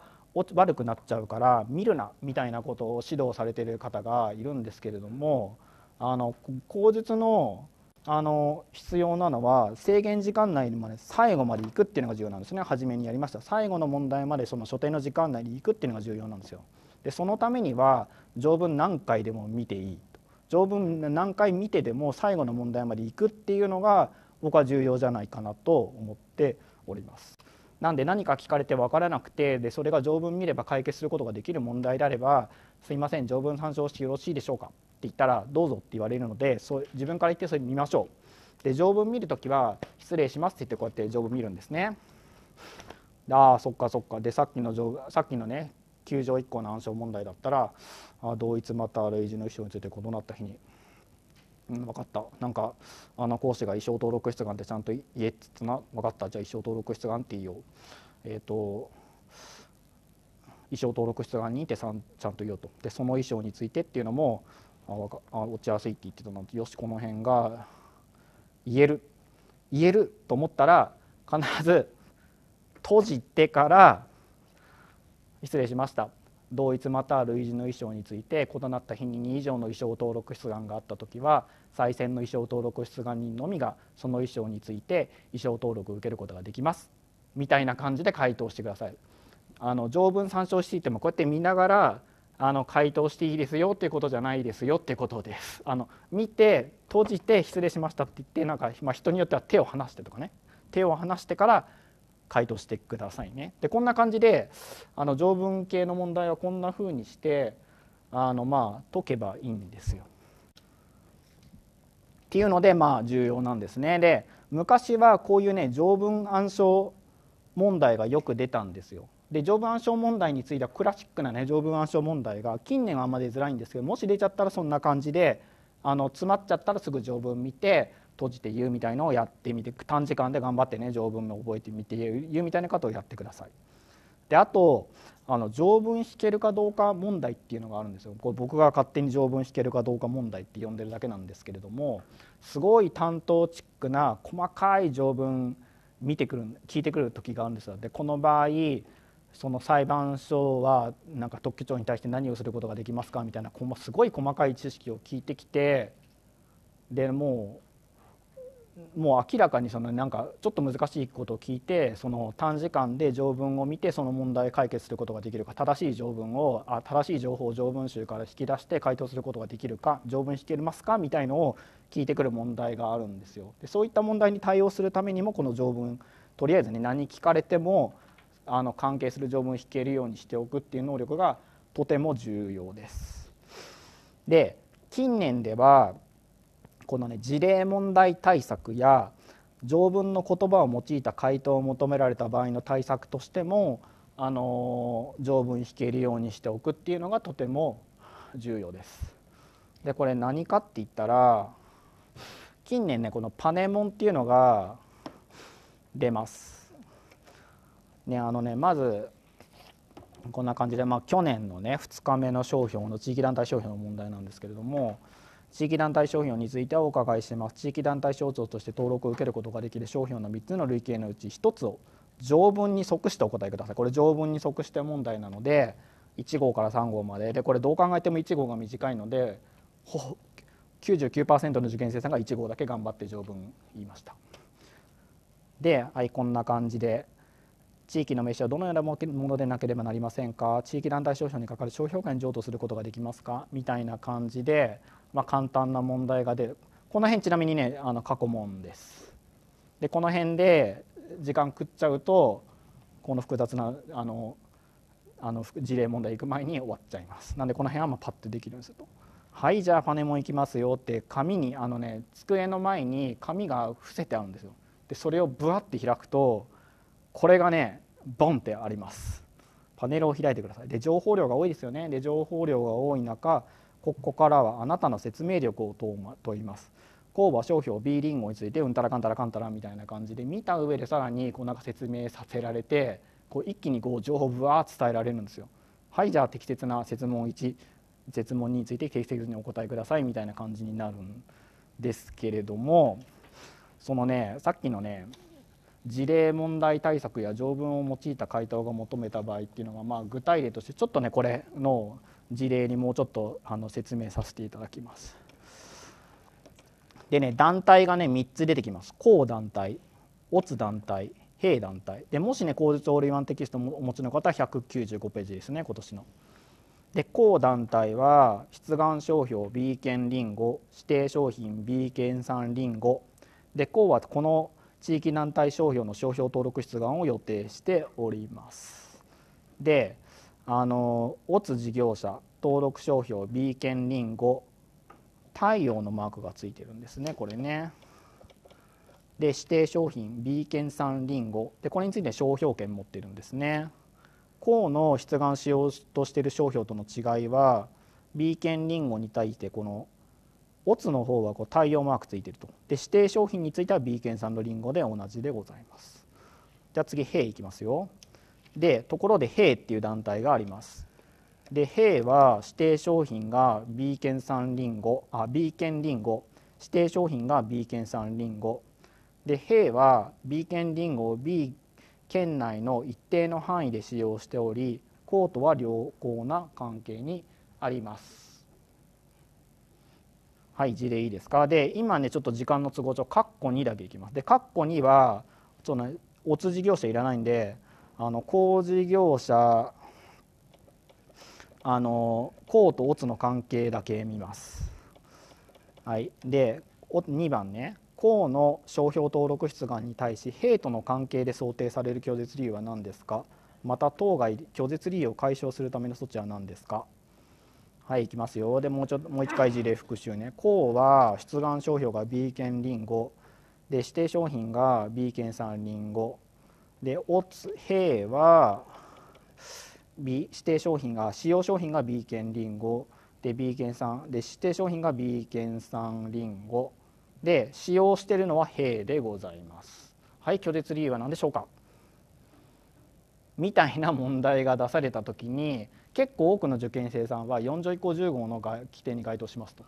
悪くなっちゃうから見るなみたいなことを指導されてる方がいるんですけれどもあの口述のあの必要なのは制限時間内まで最後まで行くっていうのが重要なんですね初めにやりました最後の問題までその所定の時間内に行くっていうのが重要なんですよ。でそのためには条文何回でも見ていい条文何回見てでも最後の問題までいくっていうのが僕は重要じゃないかなと思っております。なんで何か聞かれて分からなくてでそれが条文見れば解決することができる問題であれば「すいません条文参照してよろしいでしょうか」って言ったら「どうぞ」って言われるのでそう自分から言ってそれ見ましょう。で条文見るときは「失礼します」って言ってこうやって条文見るんですね。ああそっかそっかでさっきのさっきのね9条1項の暗証問題だったら同一また類似の衣装について異なった日に。うん、分かったなんかあの講師が衣装登録出願ってちゃんと言えっつってな分かったじゃあ衣装登録出願って言いようえっ、ー、と衣装登録出願にってちゃんと言おうとでその衣装についてっていうのもあかあ落ちやすいって言ってたのでよしこの辺が言える言えると思ったら必ず閉じてから失礼しました同一または類似の衣装について異なった日に2以上の衣装登録出願があった時は再選の衣装登録出願人のみがその衣装について衣装登録を受けることができますみたいな感じで回答してください。あの条文参照していてもこうやって見ながらあの回答していいですよっていうことじゃないですよってことです。あの見て閉じて失礼しましたって言ってなんか、ま人によっては手を離してとかね手を離してから回答してくださいね。でこんな感じであの条文系の問題はこんな風にしてあのまあ解けばいいんですよ。っていうのでまあ重要なんですね。で昔はこういうね条文暗証問題がよく出たんですよ。で条文暗証問題についてはクラシックなね条文暗証問題が近年はあんまり出づらいんですけどもし出ちゃったらそんな感じであの詰まっちゃったらすぐ条文見て閉じて言うみたいのをやってみて短時間で頑張ってね条文を覚えてみて言うみたいなことをやってください。であとあの条文引けるかどうか問題っていうのがあるんですよこれ僕が勝手に条文引けるかどうか問題って呼んでるだけなんですけれどもすごい担当チックな細かい条文見てくる聞いてくる時があるんですよ。でこの場合その裁判所はなんか特許庁に対して何をすることができますかみたいなすごい細かい知識を聞いてきてでもうもう明らかにそのなんかちょっと難しいことを聞いてその短時間で条文を見てその問題解決することができるか正しい条文をあ正しい情報を条文集から引き出して回答することができるか条文引けますかみたいのを聞いてくる問題があるんですよ。でそういった問題に対応するためにもこの条文とりあえずね何聞かれてもあの関係する条文引けるようにしておくっていう能力がとても重要です。で近年ではこのね事例問題対策や条文の言葉を用いた回答を求められた場合の対策としてもあの条文引けるようにしておくっていうのがとても重要です。でこれ何かって言ったら近年ねこのパネモンっていうのが出ます。ねあのねまずこんな感じで、まあ、去年のね2日目の商標の地域団体商標の問題なんですけれども地域団体商品についてはお伺いしてます地域団体商標として登録を受けることができる商品の3つの類型のうち1つを条文に即してお答えくださいこれ条文に即して問題なので1号から3号まででこれどう考えても1号が短いのでほ99%の受験生さんが1号だけ頑張って条文言いました。ではいこんな感じで地域の名刺はどのようなものでなければなりませんか地域団体商標にかかる商標権に譲渡することができますかみたいな感じで、まあ、簡単な問題が出るこの辺ちなみにねあの過去問です。でこの辺で時間食っちゃうとこの複雑なあのあの事例問題行く前に終わっちゃいます。なんでこの辺はまあパッとできるんですよと。はいじゃあパネモン行きますよって紙にあのね机の前に紙が伏せてあるんですよ。でそれをぶわって開くとこれがねボンってありますパネルを開いてくださいで情報量が多いですよねで情報量が多い中ここからはあなたの説明力を問います工場商標 B リンゴについてうんたらかんたらかんたらみたいな感じで見た上でさらにこうなんか説明させられてこう一気にこう情報ぶわー伝えられるんですよ。はいじゃあ適切な設問1絶問について適切にお答えくださいみたいな感じになるんですけれどもそのねさっきのね事例問題対策や条文を用いた回答が求めた場合っていうのが、まあ、具体例としてちょっとねこれの事例にもうちょっとあの説明させていただきます。でね団体がね3つ出てきます。公団体乙団体兵団体でもしね公実オールインワンテキストをお持ちの方は195ページですね今年の。で公団体は出願商標 B 券リンゴ指定商品 B 券産リンゴで公はこの地域軟体商標の商標登録出願を予定しております。であのオツ事業者登録商標 B 県りんご。太陽のマークがついてるんですねこれね。で指定商品 B 県産リンゴでこれについて商標権持ってるんですね。項の出願しようとしている商標との違いは B 県リンゴに対してこのオツの方はこう対応マークついてるとで指定商品については B 券さんのリンゴで同じでございますじゃあ次兵いきますよでところで兵っていう団体がありますで兵は指定商品が B 券さんリンゴあ B 券リンゴ指定商品が B 券さんリンゴで兵は B 券リンゴを B 県内の一定の範囲で使用しておりコートは良好な関係にありますはい事例いいですかで今ねちょっと時間の都合上カッコ2だけいきますでカッコ2はその、お通事業者いらないんであの工事業者あの甲とおつの関係だけ見ます。はい、で2番ね甲の商標登録出願に対し丙との関係で想定される拒絶理由は何ですかまた当該拒絶理由を解消するための措置は何ですかはいいきますよでもうちょっともう一回事例復習ねこうは出願商標が B 県りんごで指定商品が B 県んりんごでオツ兵は B 指定商品が使用商品が B 県りんごで B 県んで指定商品が B 県んりんごで使用しているのは兵でございますはい拒絶理由は何でしょうかみたいな問題が出されたときに結構多くの受験生さんは4条以降10号の規定に該当しますと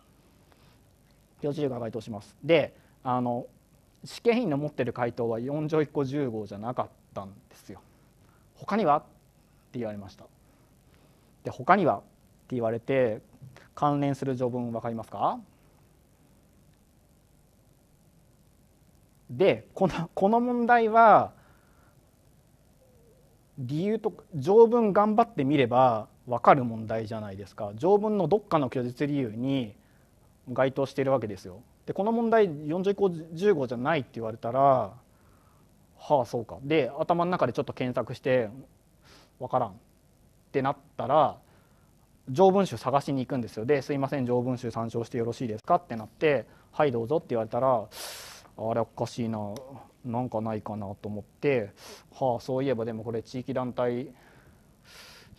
4条が該当しますであの試験員の持ってる回答は4条以降10号じゃなかったんですよ他にはって言われましたで他にはって言われて関連する条文分かりますかでこのこの問題は理由と条文頑張ってみれば分かる問題じゃないですか条文のどっかの拒絶理由に該当しているわけですよ。でこの問題40降10号じゃないって言われたらはあそうかで頭の中でちょっと検索して分からんってなったら条文集探しに行くんですよで「すいません条文集参照してよろしいですか?」ってなって「はいどうぞ」って言われたらあれおかしいななんかないかなと思ってはあそういえばでもこれ地域団体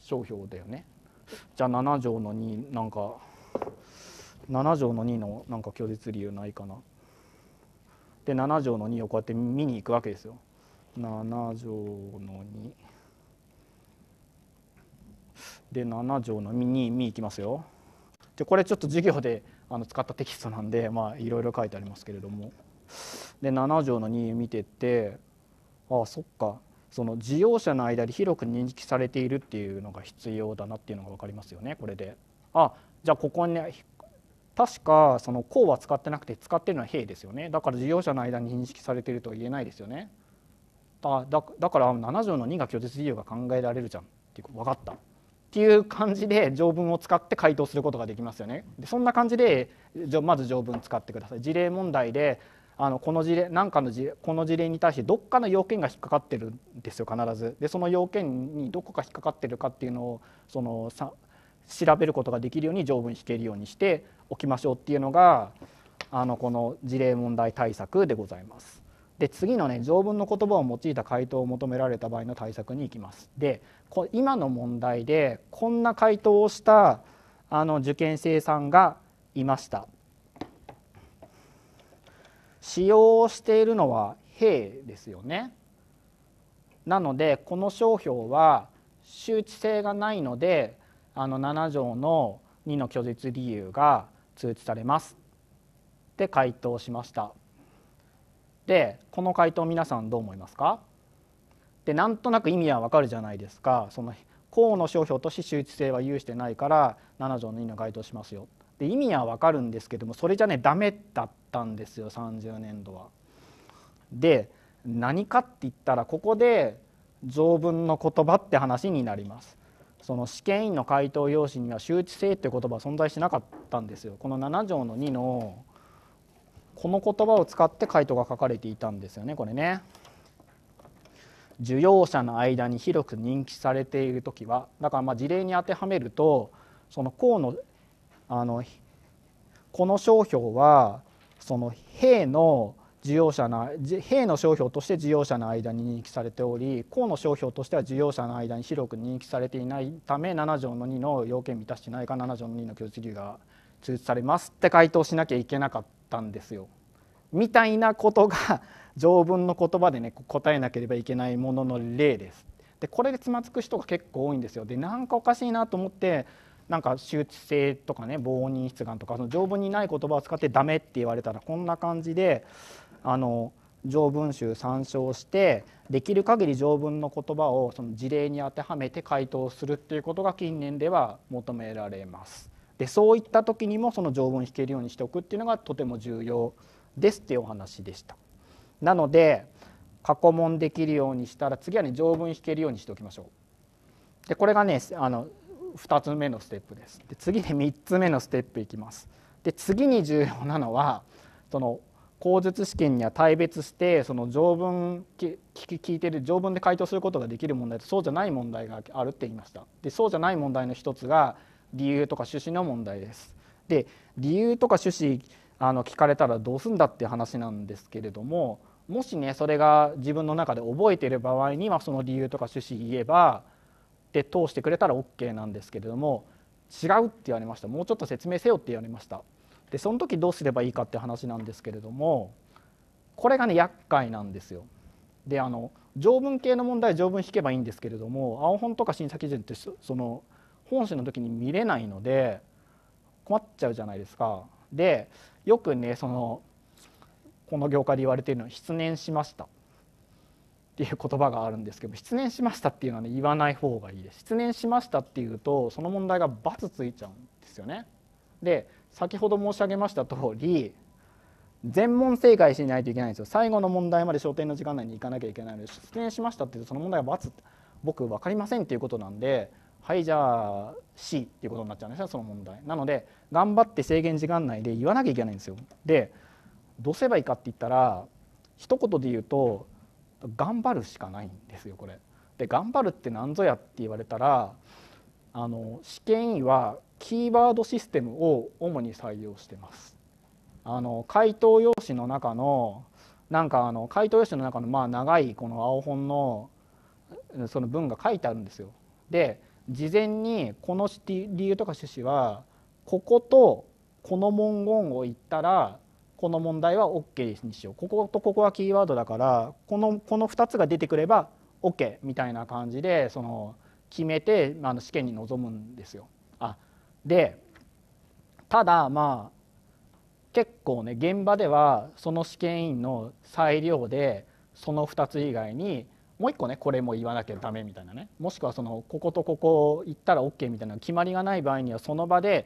商標だよねじゃあ7条の2なんか7条の2のなんか拒絶理由ないかなで7条の2をこうやって見に行くわけですよ7条の2で7条の2に行きますよでこれちょっと授業であの使ったテキストなんでまあいろいろ書いてありますけれどもで7条の2見てってああそっかその事業者の間で広く認識されているっていうのが必要だなっていうのが分かりますよねこれで。あじゃあここに、ね、確かその「公」は使ってなくて使ってるのは「兵」ですよねだから事業者の間に認識されているとは言えないですよね。だだから7条の2が拒絶事業が考えられるじゃんっていう分かったっていう感じで条文を使って回答することができますよね。でそんな感じでじまず条文使ってください。事例問題であのこの事例何かの事例この事例に対してどっかの要件が引っかかってるんですよ必ず。でその要件にどこか引っかかってるかっていうのをそのさ調べることができるように条文引けるようにしておきましょうっていうのがあのこの事例問題対策でございます。で次のね条文の言葉を用いた回答を求められた場合の対策に行きます。で今の問題でこんな回答をしたあの受験生さんがいました。使用しているのは兵ですよね。なのでこの商標は周知性がないのであの7条の2の拒絶理由が通知されますって回答しました。でこの回答皆さんどう思いますかでなんとなく意味はわかるじゃないですかその公の商標として周知性は有してないから7条の2の該当しますよで意味はわかるんですけどもそれじゃねダメだったんですよ30年度は。で何かって言ったらここで条文の言葉って話になります。その試験員の回答用紙には周知性っていう言葉は存在しなかったんですよ。この7条の2のこの言葉を使って回答が書かれていたんですよねこれね。受容者の間に広く認知されている時はだからまあ事例に当てはめるとその河野あのこの商標はその兵の事業者の兵の商標として事業者の間に認識されており公の商標としては事業者の間に広く認識されていないため7条の2の要件満たしてないか7条の2の供給理が通知されますって回答しなきゃいけなかったんですよ。みたいなことが条文の言葉でね答えなければいけないものの例です。でこれでつまずく人が結構多いんですよ。でなんかおかしいなと思ってなんか周知性とかね防音質感とかその条文にない言葉を使ってダメって言われたらこんな感じであの条文集参照してできる限り条文の言葉をその事例に当てはめて回答するっていうことが近年では求められます。でそういった時にもその条文を引けるようにしておくっていうのがとても重要ですっていうお話でした。なので過去問できるようにしたら次はね条文引けるようにしておきましょう。でこれがねあの2つ目のステップです。で次で3つ目のステップいきます。で次に重要なのはその口述試験には対別してその条文聞いてる条文で回答することができる問題とそうじゃない問題があるって言いました。でそうじゃない問題の一つが理由とか趣旨の問題です。で理由とか趣旨あの聞かれたらどうすんだって話なんですけれどももしねそれが自分の中で覚えている場合にはその理由とか趣旨言えばで通してくれたら OK なんですけれども違うって言われましたもうちょっと説明せよって言われましたでその時どうすればいいかって話なんですけれどもこれがね厄介なんですよであの条文系の問題条文引けばいいんですけれども青本とか審査基準ってその本誌の時に見れないので困っちゃうじゃないですか。でよくねそのこの業界で言われているのは失念しましたっていう言葉があるんですけど失念しましたっていうのはね言わない方がいいです失念しましたっていうとその問題が×ついちゃうんですよねで先ほど申し上げました通り全問正解しないといけないんですよ最後の問題まで焦点の時間内に行かなきゃいけないので失念しましたっていうとその問題が×僕分かりませんっていうことなんではいじゃあ C っていうことになっちゃうんですよその問題なので頑張って制限時間内で言わなきゃいけないんですよでどうすればいいかって言ったら一言で言うと頑張るしかないんですよこれ。で頑張るって何ぞやって言われたらあの試験委はキーワードシステムを主に採用してます。あの回答用紙の中のなんかあの回答用紙の中のまあ長いこの青本のその文が書いてあるんですよ。で事前にこの理由とか趣旨はこことこの文言を言ったらこの問題は OK にしようこことここはキーワードだからこのこの2つが出てくれば OK みたいな感じでその決めて、まあ、試験に臨むんですよ。あでただまあ結構ね現場ではその試験員の裁量でその2つ以外にもう1個ねこれも言わなきゃダメみたいなねもしくはそのこことここ行ったら OK みたいな決まりがない場合にはその場で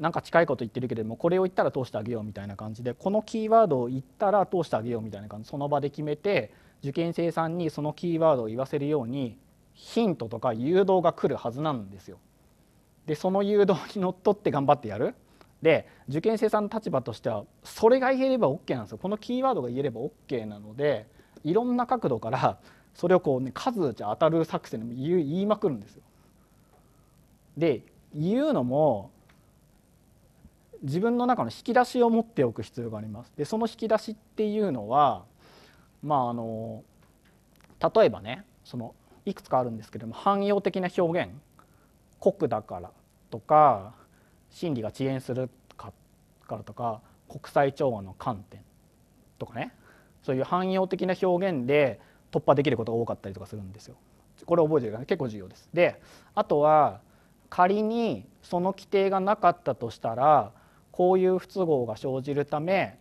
なんか近いこと言ってるけれどもこれを言ったら通してあげようみたいな感じでこのキーワードを言ったら通してあげようみたいな感じその場で決めて受験生さんにそのキーワードを言わせるようにヒントとか誘導が来るはずなんですよ。でその誘導にのっとって頑張ってやる。で受験生さんの立場としてはそれが言えれば OK なんですよこのキーワードが言えれば OK なのでいろんな角度からそれをこう、ね、数じゃ当たる作戦でも言いまくるんですよ。で言うのも自分の中の引き出しを持っておく必要があります。でその引き出しっていうのはまああの例えばねそのいくつかあるんですけども汎用的な表現「国だから」とか「真理が遅延するから」とか「国際調和の観点」とかねそういう汎用的な表現で突破できることが多かったりとかするんですよ。これ覚えてるから結構重要です。であとは仮にその規定がなかったとしたらこういう不都合が生じるため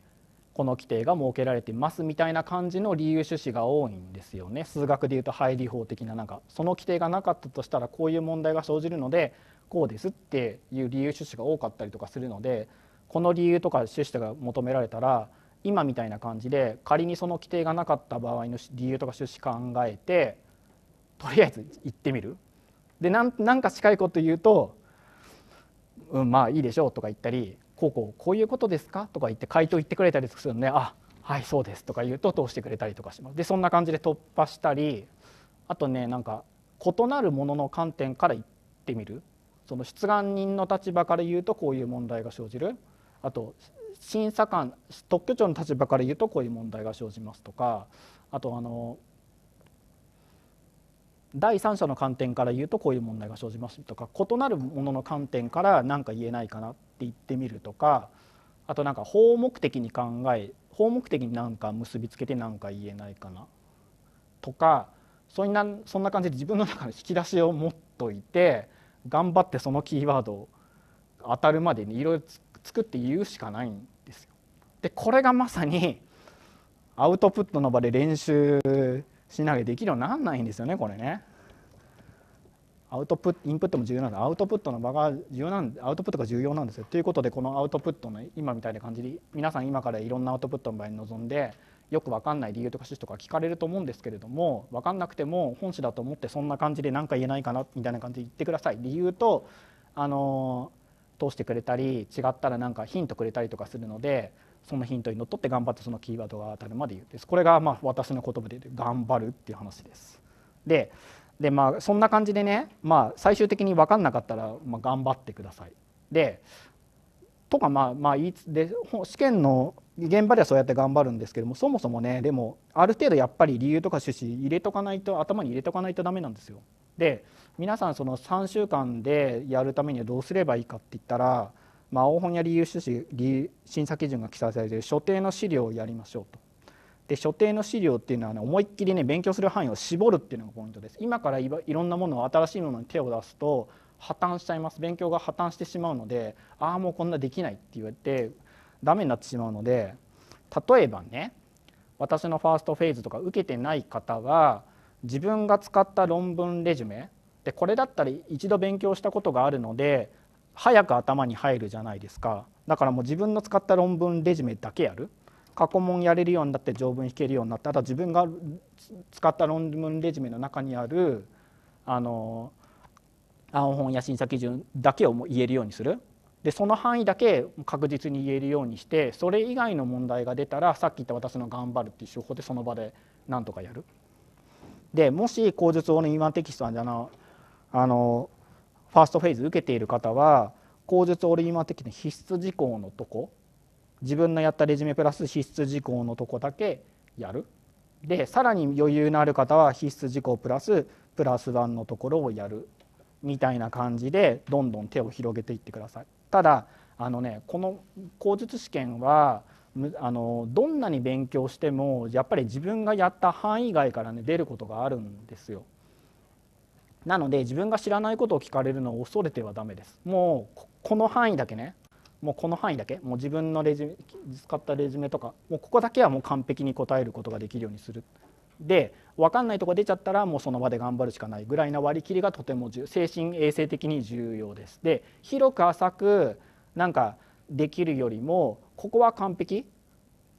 この規定が設けられていますみたいな感じの理由趣旨が多いんですよね数学でいうと配理法的ななんかその規定がなかったとしたらこういう問題が生じるのでこうですっていう理由趣旨が多かったりとかするのでこの理由とか趣旨が求められたら今みたいな感じで仮にその規定がなかった場合の理由とか趣旨考えてとりあえず行ってみる。でなんか近いこと言うと、うん、まあいいでしょうとか言ったりこうこうこういうことですかとか言って回答言ってくれたりするので、ね、あはいそうですとか言うと通してくれたりとかしますでそんな感じで突破したりあとねなんか異なるものの観点から言ってみるその出願人の立場から言うとこういう問題が生じるあと審査官特許庁の立場から言うとこういう問題が生じますとかあとあの第三者の観点から言うとこういう問題が生じますとか異なるものの観点から何か言えないかなって言ってみるとかあとなんか法目的に考え法目的になんか結びつけて何か言えないかなとかそんなそんな感じで自分の中の引き出しを持っといて頑張ってそのキーワードを当たるまでにいろいろ作って言うしかないんですよ。でこれがまさにアウトプットの場で練習品上げできるようになんないんですよねこれね。アウトプットインプットも重要なんでアウトプットの場が重要なんアウトプットが重要なんですよ。ということでこのアウトプットの今みたいな感じで皆さん今からいろんなアウトプットの場合に臨んでよく分かんない理由とか趣旨とか聞かれると思うんですけれども分かんなくても本誌だと思ってそんな感じで何か言えないかなみたいな感じで言ってください。理由とあの通してくれたり違ったらなんかヒントくれたりとかするのでそのヒントにのっとって頑張ってそのキーワードが当たるまで言うんですこれがまあ私の言葉で言う頑張るっていう話です。ででまあそんな感じでね、まあ、最終的に分かんなかったら、まあ、頑張ってください。でとかまあまあ言いで試験の現場ではそうやって頑張るんですけどもそもそもねでもある程度やっぱり理由とか趣旨入れとかないと頭に入れとかないとダメなんですよ。で皆さんその3週間でやるためにはどうすればいいかって言ったらまあ、大本屋理由趣旨審査基準が記載されている所定の資料をやりましょうと。で所定の資料っていうのは、ね、思いっきりね勉強する範囲を絞るっていうのがポイントです。今からいろんなものを新しいものに手を出すと破綻しちゃいます勉強が破綻してしまうのでああもうこんなできないって言われてダメになってしまうので例えばね私のファーストフェーズとか受けてない方は自分が使った論文レジュメでこれだったら一度勉強したことがあるので早く頭に入るじゃないですかだからもう自分の使った論文レジュメだけやる過去問やれるようになって条文引けるようになったあと自分が使った論文レジュメの中にあるあの青本や審査基準だけをも言えるようにするでその範囲だけ確実に言えるようにしてそれ以外の問題が出たらさっき言った私の「頑張る」っていう手法でその場でなんとかやる。でもし口述をね今テキストはじゃなあのファーストフェーズ受けている方は口述オリジナマ的な必須事項のとこ自分のやったレジュメプラス必須事項のとこだけやるでさらに余裕のある方は必須事項プラスプラス1のところをやるみたいな感じでどんどん手を広げていってください。ただあのねこの口述試験はあのどんなに勉強してもやっぱり自分がやった範囲外からね出ることがあるんですよ。なので自分が知らないことを聞かれるのを恐れてはダメですもうこの範囲だけねもうこの範囲だけもう自分のレジュメ使ったレジュメとかもうここだけはもう完璧に答えることができるようにするで分かんないとこ出ちゃったらもうその場で頑張るしかないぐらいな割り切りがとても重精神衛生的に重要です。で広く浅くなんかできるよりもここは完璧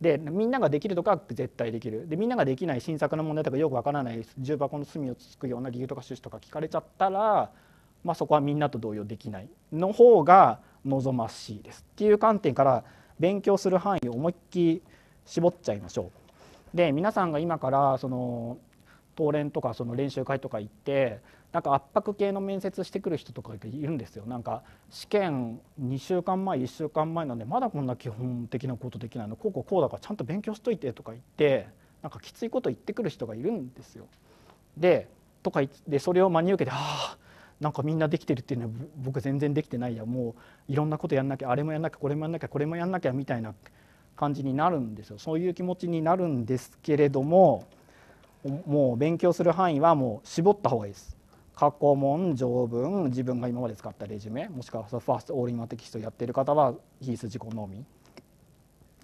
でみんなができるとか絶対できるでみんなができない新作の問題とかよくわからない重箱の隅をつつくような理由とか趣旨とか聞かれちゃったら、まあ、そこはみんなと同様できないの方が望ましいですっていう観点から勉強する範囲を思いっきり絞っちゃいましょう。で皆さんが今からその東連とかその練習会とか行ってなんか圧迫系の面接してくる人とかいるんですよなんか試験2週間前1週間前なんでまだこんな基本的なことできないのこうこうこうだからちゃんと勉強しといてとか言ってなんかきついこと言ってくる人がいるんですよ。でとかでそれを真に受けて「ああなんかみんなできてるっていうのは僕全然できてないやもういろんなことやんなきゃあれもやんなきゃこれもやんなきゃこれもやんなきゃ」みたいな感じになるんですよそういう気持ちになるんですけれどももう勉強する範囲はもう絞った方がいいです。過去問条文自分が今まで使ったレジュメもしくはファーストオールインワテキストやってる方は必須事項のみ。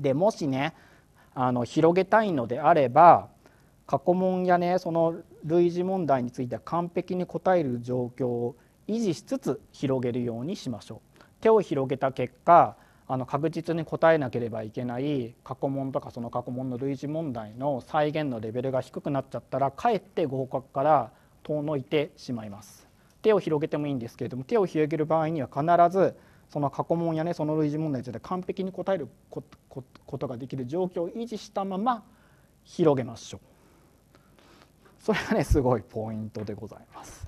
でもしねあの広げたいのであれば過去問やねその類似問題については完璧に答える状況を維持しつつ広げるようにしましょう。手を広げた結果あの確実に答えなければいけない過去問とかその過去問の類似問題の再現のレベルが低くなっちゃったらかえって合格から遠のいてしまいます手を広げてもいいんですけれども手を広げる場合には必ずその過去問やねその類似問題について完璧に答えることができる状況を維持したまま広げましょうそれがねすごいポイントでございます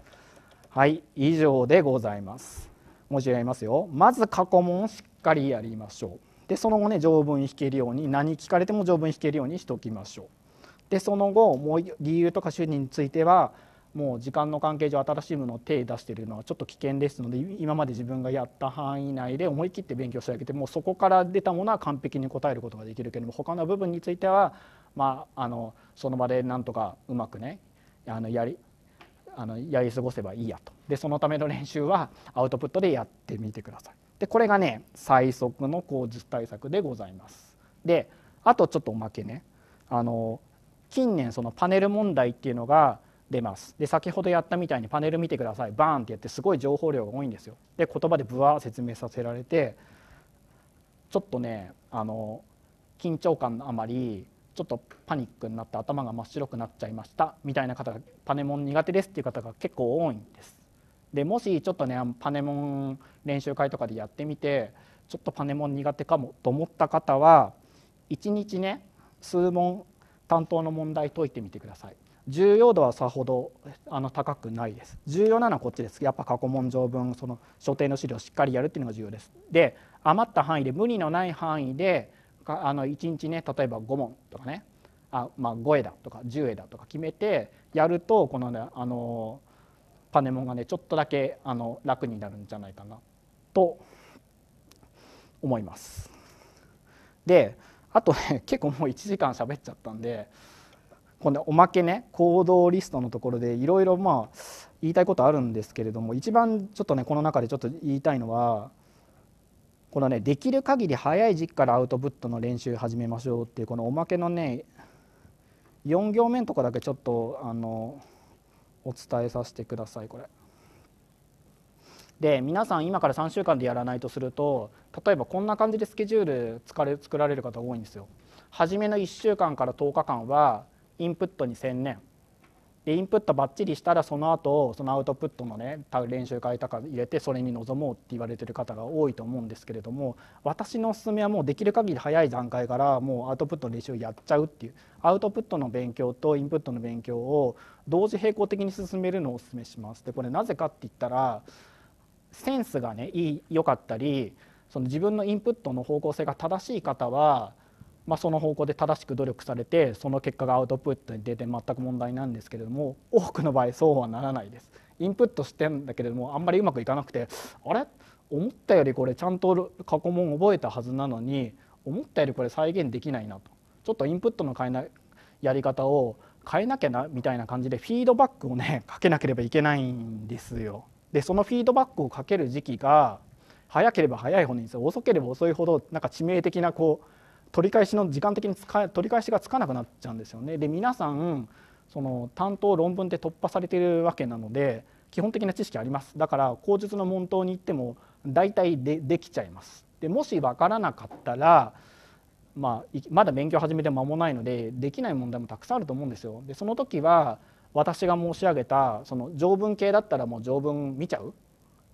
はい以上でございます申し上げりますよまず過去問をしっかりやりましょうでその後ね条文引けるように何聞かれても条文引けるようにしておきましょうでその後もう理由とか主人についてはもう時間の関係上新しいものを手出してるのはちょっと危険ですので今まで自分がやった範囲内で思い切って勉強してあげてもうそこから出たものは完璧に答えることができるけれども他の部分については、まあ、あのその場でなんとかうまくねあのやりあのやり過ごせばいいやとでそのための練習はアウトプットでやってみてくださいでこれがね最速の口実対策でございますであとちょっとおまけねあの近年そのパネル問題っていうのが出ますで先ほどやったみたいにパネル見てくださいバーンってやってすごい情報量が多いんですよで言葉でぶわー説明させられてちょっとねあの緊張感のあまりちょっとパニックになって頭が真っ白くなっちゃいましたみたいな方がパネモン苦手ですっていう方が結構多いんです。でもしちょっとねパネモン練習会とかでやってみてちょっとパネモン苦手かもと思った方は1日ね数問担当の問題解いてみてください重要度はさほどあの高くないです重要なのはこっちですやっぱ過去問条文その所定の資料をしっかりやるっていうのが重要ですで余った範囲で無理のない範囲であの1日ね例えば5問とかねあ、まあ、5枝とか10枝とか決めてやるとこのねあのパネモンがねちょっとだけあの楽になるんじゃないかなと思います。であとね結構もう1時間喋っちゃったんで今度おまけね行動リストのところでいろいろまあ言いたいことあるんですけれども一番ちょっとねこの中でちょっと言いたいのはこのねできる限り早い時期からアウトプットの練習始めましょうっていうこのおまけのね4行目のとこだけちょっとあのお伝えさせてくださいこれ。で皆さん今から3週間でやらないとすると例えばこんな感じでスケジュール作られる方多いんですよ。初めの1週間から10日間はインプットに専念でインプットばっちりしたらその後そのアウトプットのね練習会とか入れてそれに臨もうって言われてる方が多いと思うんですけれども私のおすすめはもうできる限り早い段階からもうアウトプットの練習をやっちゃうっていうアウトプットの勉強とインプットの勉強を同時並行的に進めるのをおすすめします。でこれなぜかって言ったらセンスがね良かったりその自分のインプットの方向性が正しい方はまあ、その方向で正しく努力されてその結果がアウトプットに出て全く問題なんですけれども多くの場合そうはならないです。インプットしてんだけれどもあんまりうまくいかなくてあれ思ったよりこれちゃんと過去問覚えたはずなのに思ったよりこれ再現できないなとちょっとインプットの変えなやり方を変えなきゃなみたいな感じでフィードバックをね *laughs* かけなければいけないんですよ。でそのフィードバックをかける時期が早ければ早いほどに遅ければ遅いほどなんか致命的なこう取り返しの時間的に取り返しがつかなくなっちゃうんですよね。で皆さんその担当論文で突破されてるわけなので基本的な知識ありますだから口述の問答に行っても大体でできちゃいます。でもし分からなかったらまあ、まだ勉強始めて間もないのでできない問題もたくさんあると思うんですよ。でその時は私が申し上げたその条文系だったらもう条文見ちゃう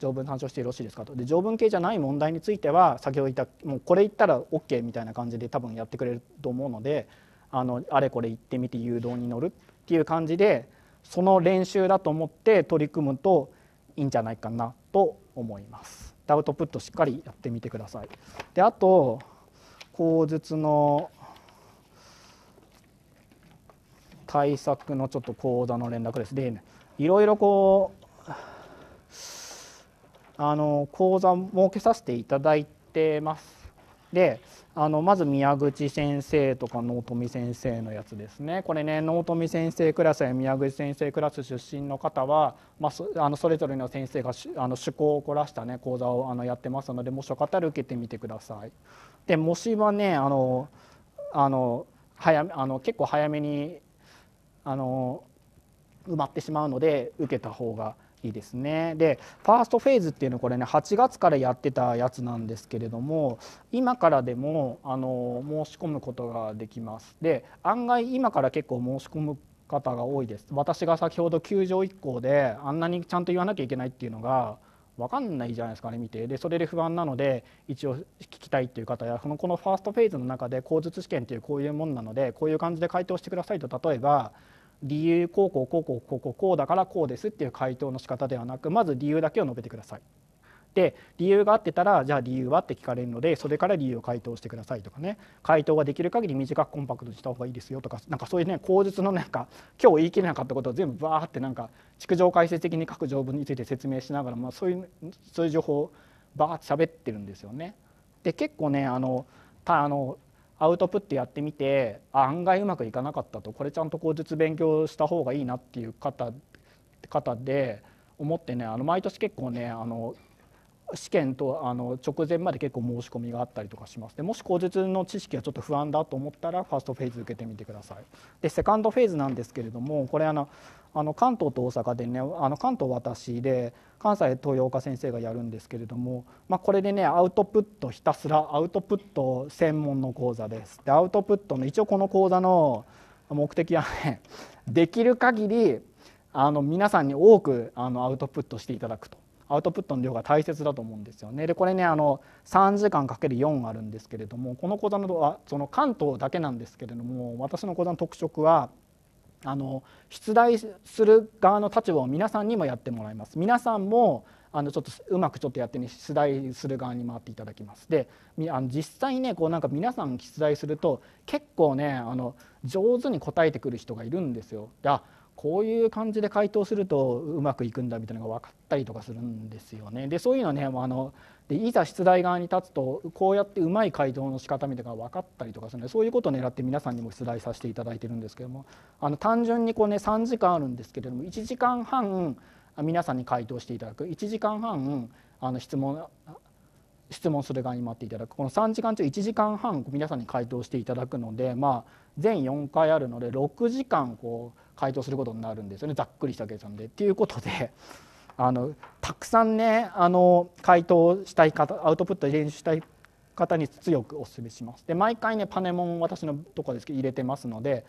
条文参照してよろしいですかとで条文系じゃない問題については先ほど言ったもうこれ言ったら OK みたいな感じで多分やってくれると思うのであのあれこれ言ってみて誘導に乗るっていう感じでその練習だと思って取り組むといいんじゃないかなと思います。アウトプットしっかりやってみてください。であと口述の対策のちょっと講座の連絡です。でいろいろこうあの講座設けさせていただいてます。であのまず宮口先生とか納富先生のやつですねこれね納富先生クラスや宮口先生クラス出身の方は、まあ、そあのそれぞれの先生があの趣向を凝らしたね講座をあのやってますのでもしよかったら受けてみてください。で模試はねあのあの早あの結構早めにあの埋まってしまうので受けた方がいいですねでファーストフェーズっていうのはこれね8月からやってたやつなんですけれども今からでもあの申し込むことができますで案外今から結構申し込む方が多いです私が先ほど球場1校であんなにちゃんと言わなきゃいけないっていうのが分かんないじゃないですかね見てでそれで不安なので一応聞きたいっていう方やこのこのファーストフェーズの中で口述試験っていうこういうもんなのでこういう感じで回答してくださいと例えば理由こうこうこうこうこうこうこうだからこうですっていう回答の仕方ではなくまず理由だけを述べてください。で理由があってたらじゃあ理由はって聞かれるのでそれから理由を回答してくださいとかね回答ができる限り短くコンパクトにした方がいいですよとかなんかそういうね口述のなんか今日言い切れなかったことを全部バーってなんか築城解説的に各条文について説明しながら、まあ、そういうそういう情報をバーって喋ってるんですよね。で結構ねあのたあのアウトプットやってみて案外うまくいかなかったとこれちゃんと口述勉強した方がいいなっていう方で思ってねあの毎年結構ねあの試験とあの直前まで結構申し込みがあったりとかしますでもし口述の知識がちょっと不安だと思ったらファーストフェーズ受けてみてくださいでセカンドフェーズなんですけれどもこれあのあの関東と大阪でねあの関東私で関西東洋岡先生がやるんですけれども、まあ、これでねアウトプットひたすらアウトプット専門の講座ですでアウトプットの一応この講座の目的はねできる限りあり皆さんに多くあのアウトプットしていただくとアウトプットの量が大切だと思うんですよね。でこれねあの3時間かける4あるんですけれどもこの講座のはその関東だけなんですけれども私の講座の特色はあの出題する側の立場を皆さんにもやってもらいます。皆さんもあのちょっとうまくちょっとやってね出題する側に回っていただきますであの実際ねこうなんか皆さん出題すると結構ねあの上手に答えてくる人がいるんですよであこういう感じで回答するとうまくいくんだみたいなのが分かったりとかするんですよね。でそういうのはねあのでいざ出題側に立つとこうやってうまい回答の仕方みたいなのが分かったりとかするのでそういうことを狙って皆さんにも出題させていただいてるんですけどもあの単純にこうね3時間あるんですけれども1時間半皆さんに回答していただく1時間半あの質問質問する側に待っていただくこの3時間中1時間半皆さんに回答していただくのでまあ全4回あるので6時間こう回答することになるんですよねざっくりした計算で。っていうことで *laughs* あのたくさんねあの回答したい方アウトプット練習したい方に強くお勧めします。で毎回ねパネモン私のとこですけど入れてますので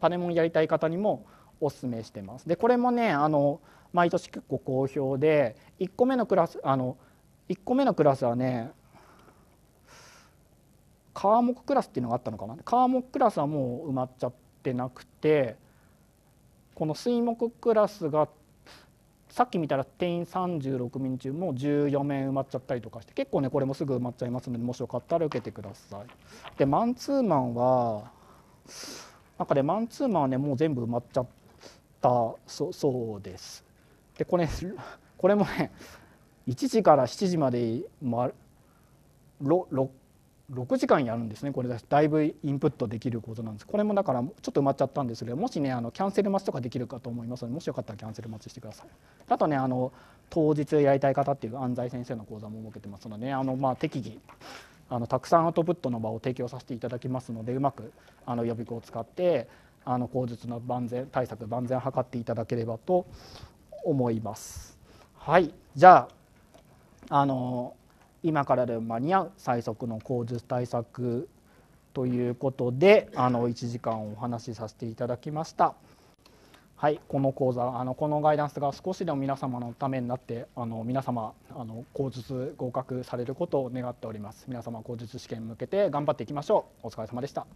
パネモンやりたい方にもお勧めしてます。でこれもねあの毎年結構好評で1個目のクラスあの1個目のクラスはね科目クラスっていうのがあったのかな科目クラスはもう埋まっちゃってなくてこの水木クラスがさっき見たら定員36名中もう14名埋まっちゃったりとかして結構ねこれもすぐ埋まっちゃいますのでもしよかったら受けてください。でマンツーマンはなんかねマンツーマンはねもう全部埋まっちゃったそうです。でこれこれもね1時から7時まで、ま、6 6時間やるんですねこれだいぶインプットできることなんですこれもだからちょっと埋まっちゃったんですけどもしねあのキャンセル待ちとかできるかと思いますのでもしよかったらキャンセル待ちしてくださいあとねあの当日やりたい方っていう安西先生の講座も設けてますので、ね、あのまあ適宜あのたくさんアウトプットの場を提供させていただきますのでうまくあの予備校を使ってあの口述の万全対策万全を図っていただければと思います。はいじゃああの今からでも間に合う最速の口述対策ということであの1時間お話しさせていただきました。はい、この講座あのこのガイダンスが少しでも皆様のためになってあの皆様あの口述合格されることを願っております皆様口述試験に向けて頑張っていきましょうお疲れ様でした